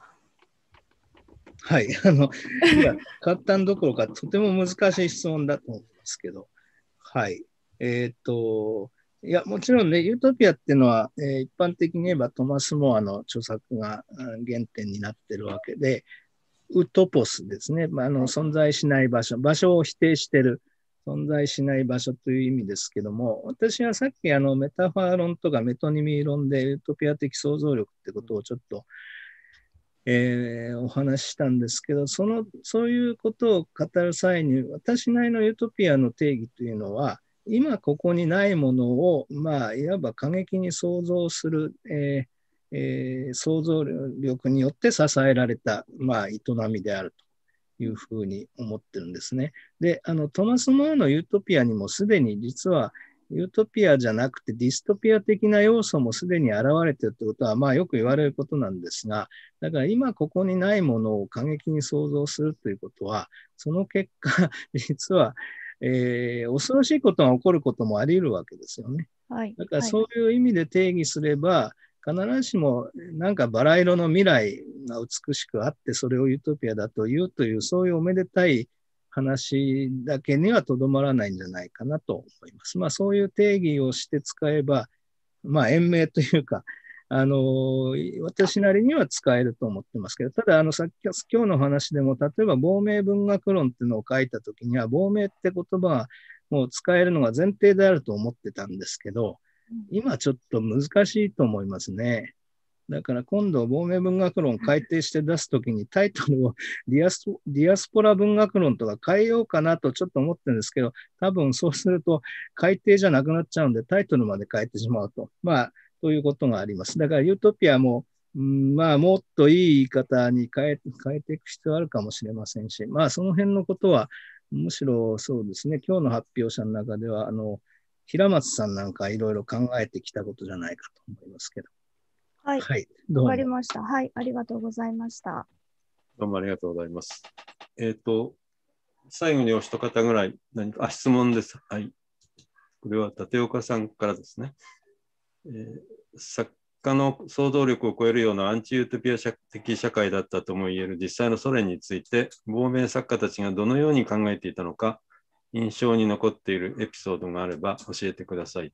はい、あの、いや、簡単どころか、とても難しい質問だと思うんですけど、はい。えっ、ー、と、いや、もちろんね、ユートピアっていうのは、えー、一般的に言えばトマス・モアの著作が原点になってるわけで、ウトポスですね、まあ、あの存在しない場所、場所を否定してる、存在しない場所という意味ですけども、私はさっきあのメタファー論とかメトニミー論でユートピア的想像力ってことをちょっと、えー、お話ししたんですけど、その、そういうことを語る際に、私なりのユートピアの定義というのは、今ここにないものを、まあ、いわば過激に想像する、えーえー、想像力によって支えられた、まあ、営みであるというふうに思ってるんですね。で、あのトマス・モアのユートピアにもすでに実はユートピアじゃなくてディストピア的な要素もすでに現れてるってことは、まあよく言われることなんですが、だから今ここにないものを過激に想像するということは、その結果、実は、えー、恐ろしいことが起こることもあり得るわけですよね。
はい、だからそ
ういう意味で定義すれば、必ずしもなんかバラ色の未来が美しくあって、それをユートピアだというという、そういうおめでたい話だけにはとどまらないんじゃないかなと思います。まあそういう定義をして使えば、まあ延命というか、あの、私なりには使えると思ってますけど、ただ、あの、さっき、今日の話でも、例えば、亡命文学論っていうのを書いたときには、亡命って言葉はもう使えるのが前提であると思ってたんですけど、今ちょっと難しいと思いますね。だから今度、亡命文学論改訂して出すときにタイトルを ディアスディアスポラ文学論とか変えようかなとちょっと思ってるんですけど、多分そうすると改訂じゃなくなっちゃうんでタイトルまで変えてしまうと。まあ、ということがあります。だからユートピアも、うん、まあ、もっといい言い方に変え変えていく必要あるかもしれませんし、まあ、その辺のことは、むしろそうですね、今日の発表者の中では、あの、平松さんなんかいろいろ考えてきたことじゃないかと思いますけど。
はい。はい、どうも。わかりました。はい。ありがとうございました。
どうもありがとうございます。えっ、ー、と、
最後にお一方ぐらい、何か、あ、質問です。はい。これは立岡さんからですね。え作家の想像力を超えるようなアンチユートピア的社会だったとも言える実際のソ連について、亡命作家たちがどのように考えていたのか、印象に残っているエピソードがあれば教えてください。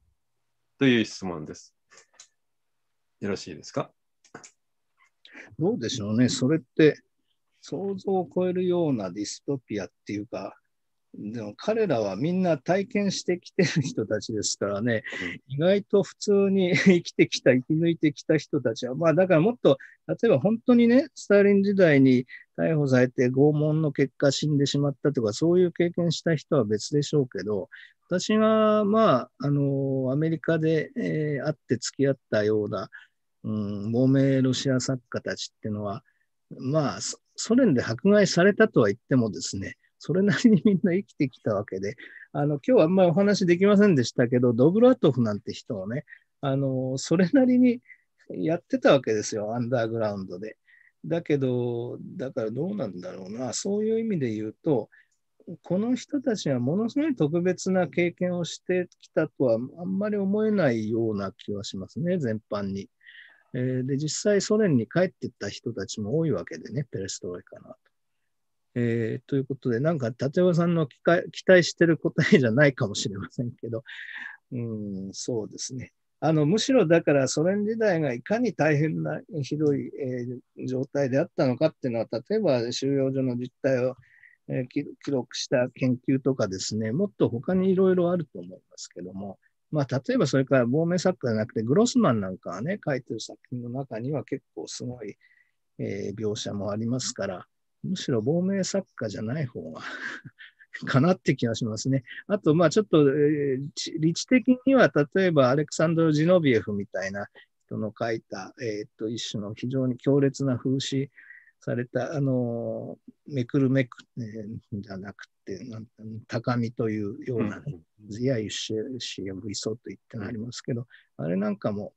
という質問です。よろしいですか
どうでしょうね。それって想像を超えるようなディストピアっていうか、でも彼らはみんな体験してきてる人たちですからね、意外と普通に 生きてきた、生き抜いてきた人たちは、まあだからもっと、例えば本当にね、スターリン時代に逮捕されて拷問の結果死んでしまったとか、そういう経験した人は別でしょうけど、私はまあ、あの、アメリカで、えー、会って付き合ったような、うん、亡命ロシア作家たちっていうのは、まあ、ソ連で迫害されたとは言ってもですね、それなりにみんな生きてきたわけで、あの、今日あんまりお話できませんでしたけど、ドブラトフなんて人をね、あの、それなりにやってたわけですよ、アンダーグラウンドで。だけど、だからどうなんだろうな、そういう意味で言うと、この人たちはものすごい特別な経験をしてきたとはあんまり思えないような気はしますね、全般に。えー、で、実際ソ連に帰っていった人たちも多いわけでね、ペレストロイカのえー、ということで、なんか、立山さんの期待してる答えじゃないかもしれませんけど、うん、そうですね。あのむしろだからソ連時代がいかに大変なひどい、えー、状態であったのかっていうのは例えば収容所の実態を、えー、記録した研究とかですねもっと他にいろいろあると思いますけども、まあ、例えばそれから亡命作家じゃなくてグロスマンなんかはね書いてる作品の中には結構すごい、えー、描写もありますから、むしろ亡命作家じゃない方が かなって気がしますね。あと、まあちょっと、えー、理知的には、例えばアレクサンドル・ジノビエフみたいな人の書いた、えー、っと、一種の非常に強烈な風刺された、あの、めくるめく、えー、じゃなくて、なん高みというような、ね、いや、一種、CM、いそうと言ってなりますけど、あれなんかも、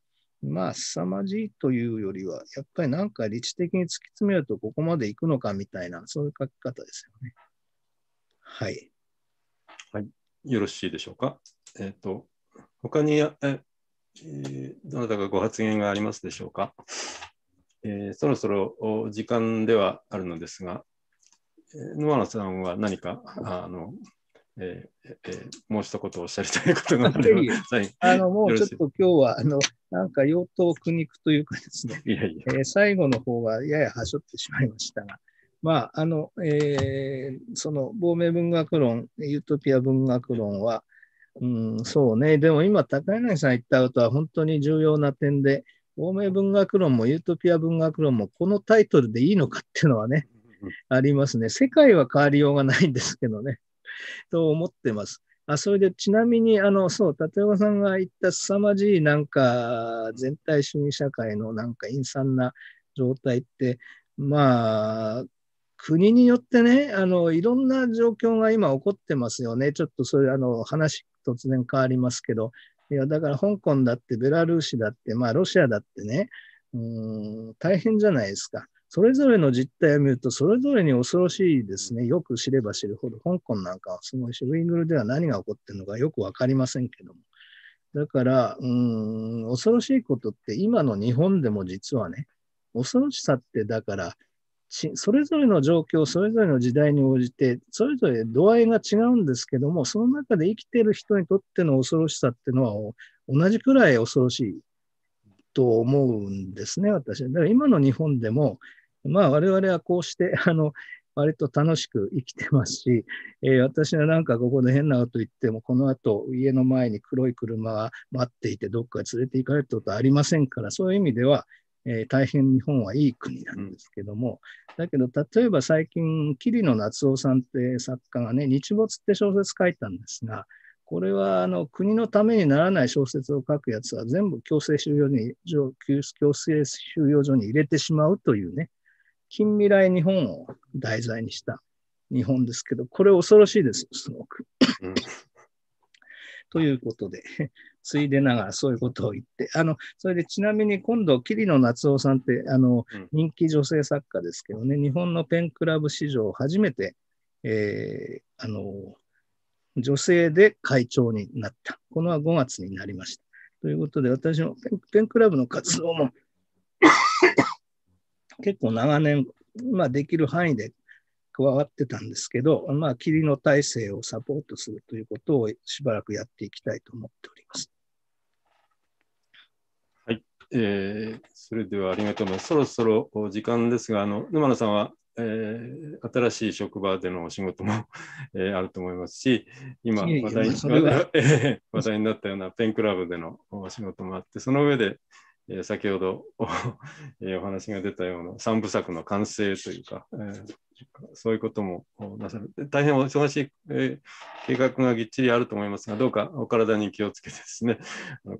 まあ、凄まじいというよりは、やっぱりなんか理知的に突き詰めるとここまでいくのかみたいな、そういう書き方ですよね。
はい。はい。よろしいでしょうか。えっ、ー、と、他に、えー、どなたかご発言がありますでしょうか。えー、そろそろ時間ではあるのですが、野原さんは何かあの
えーえー、
もう一言おっしゃりたいことがあれば、は
い、あのもうちょっと今日は、あのなんか用途苦肉というかですね、いやいやえー、最後の方はややはしょってしまいましたが、まああのえー、その亡命文学論、ユートピア文学論は、うん、そうね、でも今、高柳さん言ったことは本当に重要な点で、亡命文学論もユートピア文学論も、このタイトルでいいのかっていうのはね、ありますね。世界は変わりようがないんですけどね。と思ってます。あ、それで、ちなみに、あの、そう、立岡さんが言った凄まじい、なんか、全体主義社会の、なんか、陰惨な状態って、まあ、国によってね、あの、いろんな状況が今起こってますよね。ちょっとそれ、あの、話突然変わりますけど、いや、だから香港だって、ベラルーシだって、まあ、ロシアだってね、うん、大変じゃないですか。それぞれの実態を見ると、それぞれに恐ろしいですね。よく知れば知るほど、香港なんかはすごいし、ウイグルでは何が起こってるのかよくわかりませんけども。だから、うん、恐ろしいことって今の日本でも実はね、恐ろしさってだから、それぞれの状況、それぞれの時代に応じて、それぞれ度合いが違うんですけども、その中で生きてる人にとっての恐ろしさっていうのは、同じくらい恐ろしいと思うんですね、私は。だから今の日本でも、まあ我々はこうして、あの、割と楽しく生きてますし、えー、私はなんかここで変なこと言っても、この後家の前に黒い車が待っていて、どっか連れて行かれたことはありませんから、そういう意味では、えー、大変日本はいい国なんですけども、うん、だけど例えば最近、桐野夏夫さんって作家がね、日没って小説書いたんですが、これはあの国のためにならない小説を書くやつは全部強制収容に強制収容所に入れてしまうというね、近未来日本を題材にした日本ですけど、これ恐ろしいです、すごく。ということで、ついでながらそういうことを言って、あの、それでちなみに今度、桐野夏夫さんって、あの、うん、人気女性作家ですけどね、日本のペンクラブ史上初めて、えー、あの、女性で会長になった。このは5月になりました。ということで、私もペンペンクラブの活動も結構長年、まあ、できる範囲で加わってたんですけど、まあ、霧の体制をサポートするということをしばらくやっていきたいと思っております。
はい、えー、それではありがとうございます。そろそろ時間ですが、あの沼野さんは、えー、新しい職場でのお仕事も えー、あると思いますし、今 話題になったようなペンクラブでのお仕事もあって、その上で、えー、先ほど お,、話が出たような三部作の完成というか、えー、そういうこともなさる。大変お忙しい、えー、計画がぎっちりあると思いますが、どうかお体に気をつけてですね、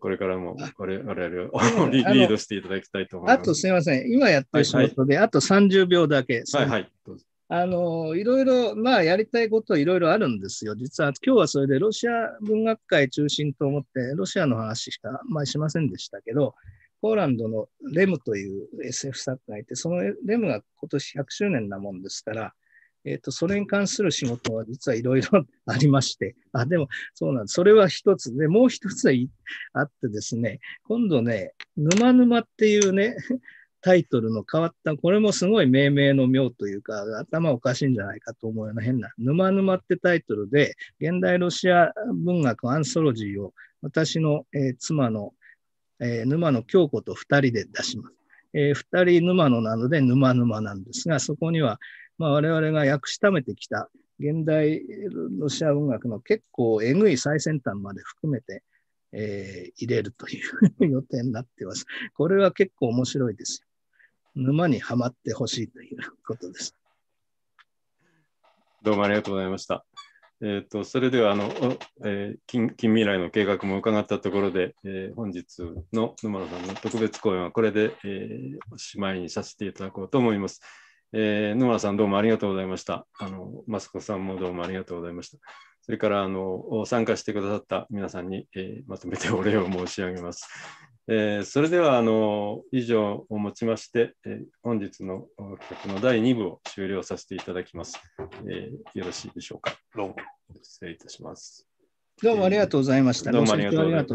これからも我々を リリードしていただきたいと思います。あと
すみません、今やってる仕事で、はいはい、あと30秒だけ。はい、はい、どうぞ。あのいろいろ、まあ、やりたいこといろいろあるんですよ。実は今日はそれでロシア文学界中心と思って、ロシアの話しか、まあ、しませんでしたけど、ポーランドのレムという SF 作家がいて、そのレムが今年100周年なもんですから、えっ、ー、と、それに関する仕事は実はいろいろありまして、あ、でも、そうなんです。それは一つで、もう一つあってですね、今度ね、沼沼っていうね、タイトルの変わった、これもすごい命名の妙というか、頭おかしいんじゃないかと思うような変な、沼沼ってタイトルで、現代ロシア文学アンソロジーを私の、えー、妻のえー、沼野京子と2人で出します。えー、2人沼野なので沼沼なんですが、そこには、まあ、我々が訳しためてきた現代ロシア文学の結構えぐい最先端まで含めて、えー、入れるという予定になっています。これは結構面白いですよ。沼にはまってほしいということです。
どうもありがとうございました。えーと、それではあの、えー、近未来の計画も伺ったところで、えー、本日の沼野さんの特別講演はこれで、えー、おしまいにさせていただこうと思います。えー、沼野さんどうもありがとうございました。あのマスコさんもどうもありがとうございました。それからあの参加してくださった皆さんに、えまとめてお礼を申し上げます。えー、それではあの以上をもちまして、えー、本日の企画の第2部を終了させていただきます。えー、よろしいでしょうか。どうも失礼いたします。
どうもありがとうございました。えー、どうもありがとうございました。